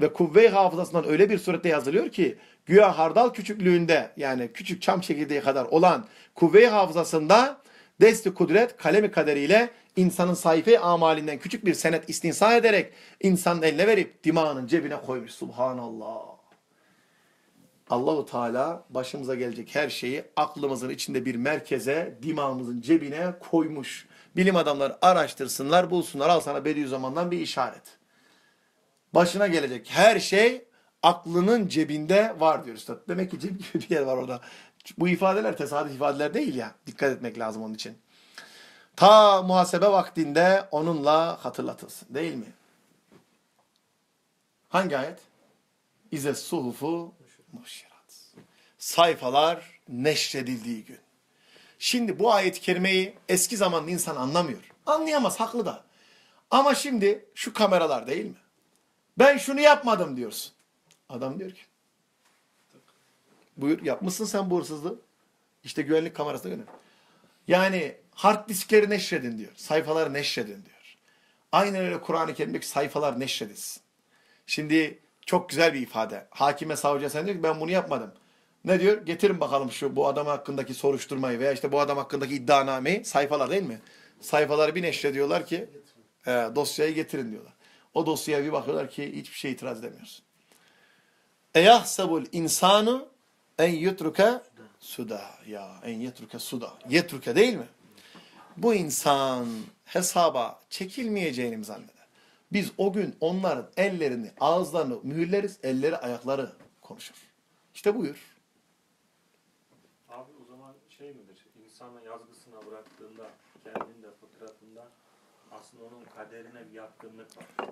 ve kuvve hafızasından öyle bir surette yazılıyor ki güya hardal küçüklüğünde yani küçük çam çekirdeği kadar olan kuvve hafızasında desti kudret kalemi kaderiyle insanın sayfe amalinden küçük bir senet istinsa ederek insanın eline verip dimağının cebine koymuş. Subhanallah. Allahu Teala başımıza gelecek her şeyi aklımızın içinde bir merkeze, dimağımızın cebine koymuş. Bilim adamları araştırsınlar, bulsunlar. Al sana Bediüzzaman'dan bir işaret. Başına gelecek her şey aklının cebinde var diyor üstad. Demek ki cep gibi bir yer var orada. Bu ifadeler tesadüf ifadeler değil ya. Dikkat etmek lazım onun için. Ta muhasebe vaktinde onunla hatırlatılsın. Değil mi? Hangi ayet? İze suhufu muhşirat. Sayfalar neşredildiği gün. Şimdi bu ayet-i kerimeyi eski zamanlı insan anlamıyor. Anlayamaz haklı da. Ama şimdi şu kameralar değil mi? Ben şunu yapmadım diyorsun. Adam diyor ki buyur yapmışsın sen bu hırsızlığı. İşte güvenlik kamerasına gönder. Yani hard diskleri neşredin diyor. Sayfaları neşredin diyor. Aynen öyle Kur'an-ı Kerim'deki sayfalar neşredilsin. Şimdi çok güzel bir ifade. Hakime savcıya sen diyor ki ben bunu yapmadım. Ne diyor? Getirin bakalım şu bu adam hakkındaki soruşturmayı veya işte bu adam hakkındaki iddianameyi sayfalar değil mi? Sayfaları bir neşre diyorlar ki e, dosyayı getirin diyorlar. O dosyaya bir bakıyorlar ki hiçbir şey itiraz edemiyorsun. Eyahsebul insanu en yutruke suda. Ya en yetruke suda. Yetruke değil mi? Bu insan hesaba çekilmeyeceğini mi zanneder? Biz o gün onların ellerini, ağızlarını mühürleriz, elleri, ayakları konuşur. İşte buyur. Abi o zaman şey midir? İnsanın yazgısına bıraktığında, kendinde, fıtratında aslında onun kaderine bir yatkınlık var.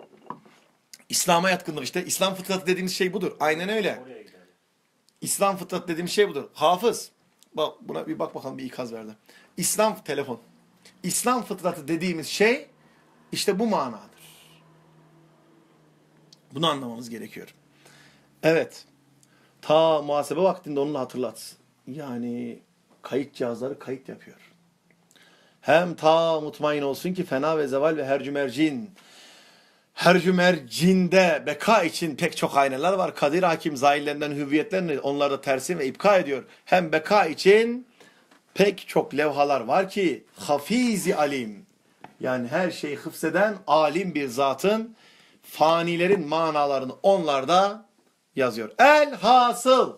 İslam'a yatkınlık işte. İslam fıtratı dediğimiz şey budur. Aynen öyle. İslam fıtratı dediğim şey budur. Hafız. Bak buna bir bak bakalım bir ikaz verdi. İslam telefon. İslam fıtratı dediğimiz şey işte bu manada. Bunu anlamamız gerekiyor. Evet. Ta muhasebe vaktinde onu hatırlatsın. Yani kayıt cihazları kayıt yapıyor. Hem ta mutmain olsun ki fena ve zeval ve hercümercin. Hercümercinde beka için pek çok haneler var. Kadir hakim zahillerinden hüviyetlerini onları da tersin ve ipka ediyor. Hem beka için pek çok levhalar var ki hafizi alim. Yani her şeyi hıfzeden alim bir zatın fanilerin manalarını onlarda yazıyor. El hasıl.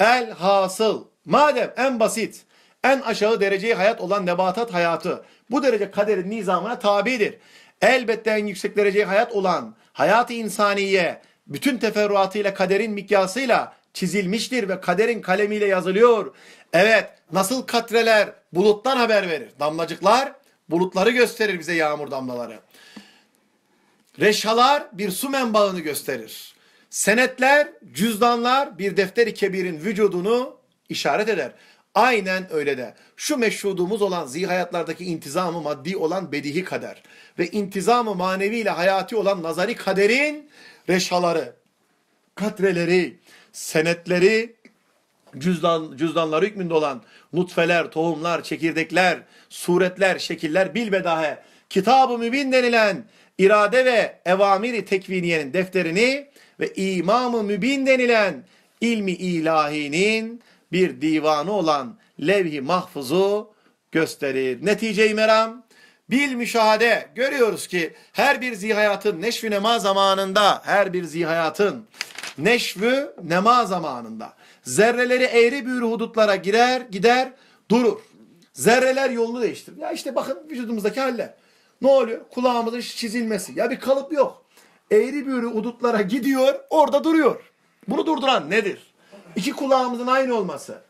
El hasıl. Madem en basit, en aşağı dereceyi hayat olan nebatat hayatı bu derece kaderin nizamına tabidir. Elbette en yüksek dereceyi hayat olan hayat-ı insaniye bütün teferruatıyla kaderin mikyasıyla çizilmiştir ve kaderin kalemiyle yazılıyor. Evet nasıl katreler buluttan haber verir. Damlacıklar bulutları gösterir bize yağmur damlaları. Reşalar bir su menbaını gösterir. Senetler, cüzdanlar bir defteri kebirin vücudunu işaret eder. Aynen öyle de. Şu meşhudumuz olan zihayatlardaki intizamı maddi olan bedihi kader ve intizamı manevi ile hayati olan nazari kaderin reşaları, katreleri, senetleri, cüzdan, cüzdanları hükmünde olan nutfeler, tohumlar, çekirdekler, suretler, şekiller bilbedahe kitab-ı mübin denilen irade ve evamiri tekviniyenin defterini ve imamı mübin denilen ilmi ilahinin bir divanı olan levh-i mahfuzu gösterir. Netice-i meram bil müşahede görüyoruz ki her bir zihayatın neşvi nema zamanında her bir zihayatın neşvü nema zamanında zerreleri eğri büğrü hudutlara girer gider durur. Zerreler yolunu değiştirir. Ya işte bakın vücudumuzdaki haller. Ne oluyor? Kulağımızın çizilmesi. Ya bir kalıp yok. Eğri büğrü udutlara gidiyor, orada duruyor. Bunu durduran nedir? İki kulağımızın aynı olması.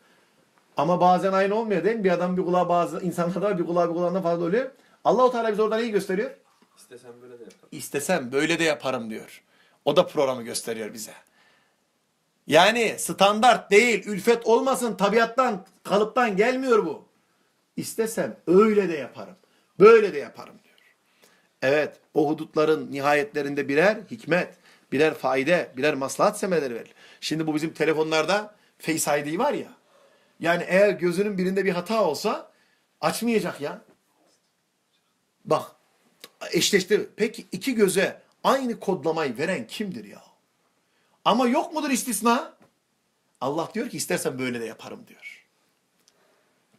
Ama bazen aynı olmuyor değil mi? Bir adam bir kulağı bazı insanlarda var, bir kulağı bir kulağından fazla oluyor. Allahu Teala bize orada neyi gösteriyor. İstesem böyle de yaparım. İstesem böyle de yaparım diyor. O da programı gösteriyor bize. Yani standart değil, ülfet olmasın, tabiattan, kalıptan gelmiyor bu. İstesem öyle de yaparım. Böyle de yaparım. Evet o hudutların nihayetlerinde birer hikmet, birer faide, birer maslahat semeleri verir. Şimdi bu bizim telefonlarda Face ID var ya. Yani eğer gözünün birinde bir hata olsa açmayacak ya. Bak eşleştir. Peki iki göze aynı kodlamayı veren kimdir ya? Ama yok mudur istisna? Allah diyor ki istersen böyle de yaparım diyor.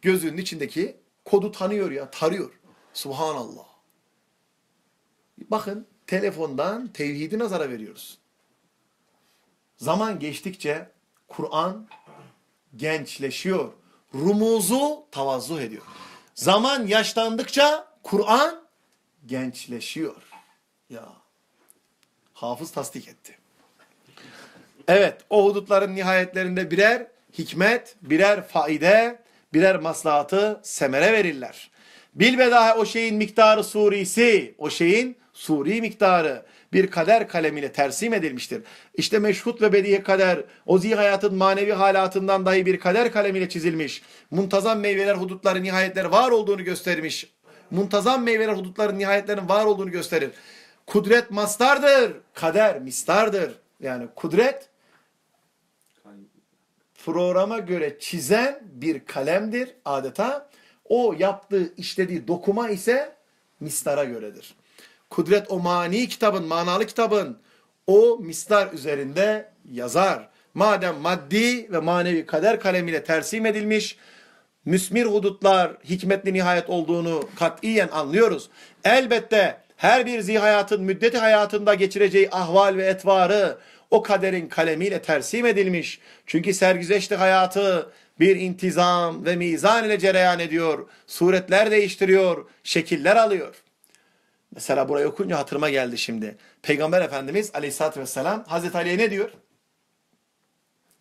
Gözünün içindeki kodu tanıyor ya, tarıyor. Subhanallah. Bakın telefondan tevhidi nazara veriyoruz. Zaman geçtikçe Kur'an gençleşiyor. Rumuzu tavazu ediyor. Zaman yaşlandıkça Kur'an gençleşiyor. Ya. Hafız tasdik etti. Evet, o hudutların nihayetlerinde birer hikmet, birer faide, birer maslahatı semere verirler. Bilbedahe o şeyin miktarı surisi, o şeyin suri miktarı bir kader kalemiyle tersim edilmiştir. İşte meşhut ve bediye kader, ozi hayatın manevi halatından dahi bir kader kalemiyle çizilmiş, muntazam meyveler, hudutları, nihayetler var olduğunu göstermiş. Muntazam meyveler, hudutların, nihayetlerin var olduğunu gösterir. Kudret mastardır, kader mistardır. Yani kudret programa göre çizen bir kalemdir adeta. O yaptığı, işlediği dokuma ise mistara göredir. Kudret o mani kitabın, manalı kitabın o mislar üzerinde yazar. Madem maddi ve manevi kader kalemiyle tersim edilmiş, müsmir hudutlar hikmetli nihayet olduğunu katiyen anlıyoruz. Elbette her bir zihayatın müddeti hayatında geçireceği ahval ve etvarı o kaderin kalemiyle tersim edilmiş. Çünkü sergüzeşli hayatı bir intizam ve mizan ile cereyan ediyor. Suretler değiştiriyor, şekiller alıyor. Mesela burayı okunca hatırıma geldi şimdi. Peygamber Efendimiz Aleyhisselatü Vesselam Hazreti Ali'ye ne diyor?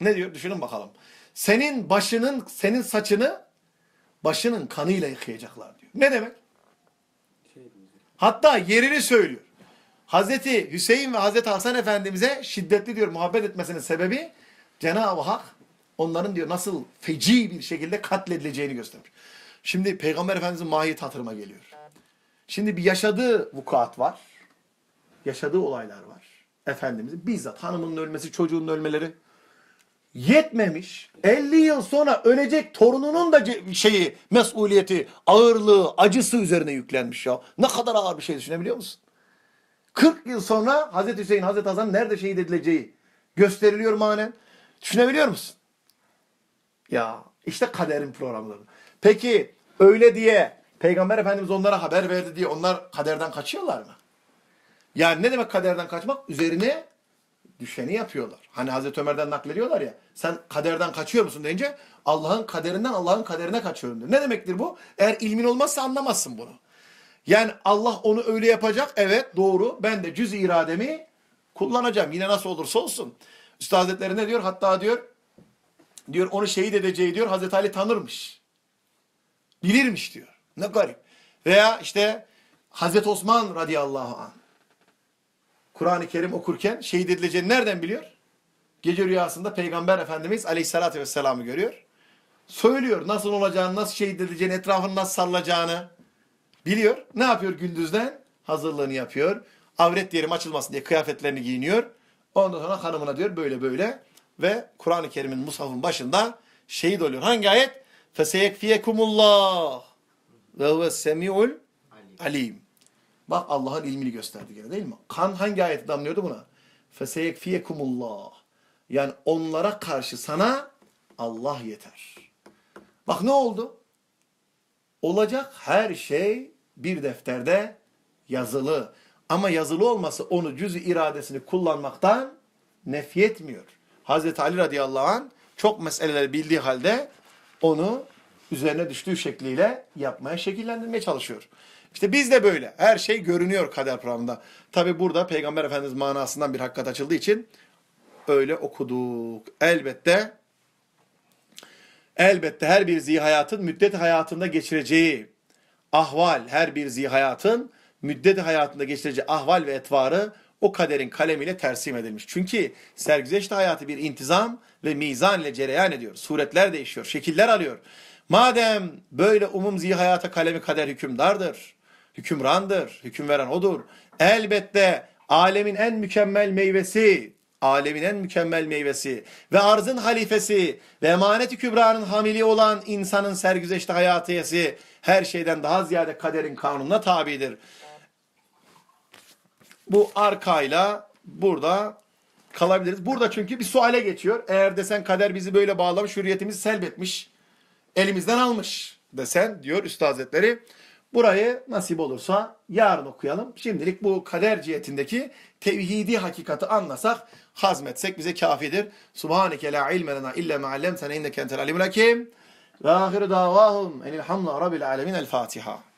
Ne diyor? Düşünün bakalım. Senin başının, senin saçını başının kanıyla yıkayacaklar diyor. Ne demek? Hatta yerini söylüyor. Hazreti Hüseyin ve Hazreti Hasan Efendimiz'e şiddetli diyor muhabbet etmesinin sebebi Cenab-ı Hak onların diyor nasıl feci bir şekilde katledileceğini göstermiş. Şimdi Peygamber Efendimiz'in mahiyeti hatırıma geliyor. Şimdi bir yaşadığı vukuat var. Yaşadığı olaylar var. Efendimizin bizzat hanımının ölmesi, çocuğun ölmeleri. Yetmemiş. 50 yıl sonra ölecek torununun da şeyi, mesuliyeti, ağırlığı, acısı üzerine yüklenmiş ya. Ne kadar ağır bir şey düşünebiliyor musun? 40 yıl sonra Hazreti Hüseyin, Hazreti Hasan nerede şehit edileceği gösteriliyor manen. Düşünebiliyor musun? Ya işte kaderin programları. Peki öyle diye Peygamber Efendimiz onlara haber verdi diye onlar kaderden kaçıyorlar mı? Yani ne demek kaderden kaçmak? Üzerine düşeni yapıyorlar. Hani Hazreti Ömer'den naklediyorlar ya. Sen kaderden kaçıyor musun deyince Allah'ın kaderinden Allah'ın kaderine kaçıyorum diyor. Ne demektir bu? Eğer ilmin olmazsa anlamazsın bunu. Yani Allah onu öyle yapacak. Evet doğru. Ben de cüz irademi kullanacağım. Yine nasıl olursa olsun. Üstad Hazretleri ne diyor? Hatta diyor diyor onu şehit edeceği diyor Hazreti Ali tanırmış. Bilirmiş diyor. Ne garip. Veya işte Hazreti Osman radıyallahu anh. Kur'an-ı Kerim okurken şehit edileceğini nereden biliyor? Gece rüyasında Peygamber Efendimiz aleyhissalatü vesselam'ı görüyor. Söylüyor nasıl olacağını, nasıl şehit edileceğini, etrafını nasıl sarılacağını biliyor. Ne yapıyor gündüzden? Hazırlığını yapıyor. Avret yerim açılmasın diye kıyafetlerini giyiniyor. Ondan sonra hanımına diyor böyle böyle ve Kur'an-ı Kerim'in mushafın başında şehit oluyor. Hangi ayet? فَسَيَكْفِيَكُمُ اللّٰهِ ve huve semiul alim. Bak Allah'ın ilmini gösterdi gene değil mi? Kan hangi ayet damlıyordu buna? Feseyekfiyekumullah. Yani onlara karşı sana Allah yeter. Bak ne oldu? Olacak her şey bir defterde yazılı. Ama yazılı olması onu cüz iradesini kullanmaktan nefyetmiyor. Hazreti Ali radıyallahu an çok meseleleri bildiği halde onu üzerine düştüğü şekliyle yapmaya, şekillendirmeye çalışıyor. İşte biz de böyle. Her şey görünüyor kader programında. Tabi burada Peygamber Efendimiz manasından bir hakikat açıldığı için öyle okuduk. Elbette elbette her bir zihayatın müddet hayatında geçireceği ahval, her bir zihayatın müddet hayatında geçireceği ahval ve etvarı o kaderin kalemiyle tersim edilmiş. Çünkü sergüzeşte hayatı bir intizam ve mizan ile cereyan ediyor. Suretler değişiyor, şekiller alıyor. Madem böyle umum umumzi hayata kalemi kader hükümdardır, hükümrandır, hüküm veren odur. Elbette alemin en mükemmel meyvesi, alemin en mükemmel meyvesi ve arzın halifesi ve emaneti kübranın hamili olan insanın sergüzeşte hayatiyesi her şeyden daha ziyade kaderin kanununa tabidir. Bu arkayla burada kalabiliriz. Burada çünkü bir suale geçiyor. Eğer desen kader bizi böyle bağlamış, hürriyetimizi selbetmiş elimizden almış desen diyor Üstad Hazretleri. Burayı nasip olursa yarın okuyalım. Şimdilik bu kader cihetindeki tevhidi hakikati anlasak, hazmetsek bize kafidir. Subhaneke la ilme lena illa ma allamtena inneke entel alimul hakim. Ve ahiru davahum enilhamdülillahi rabbil alamin. El Fatiha.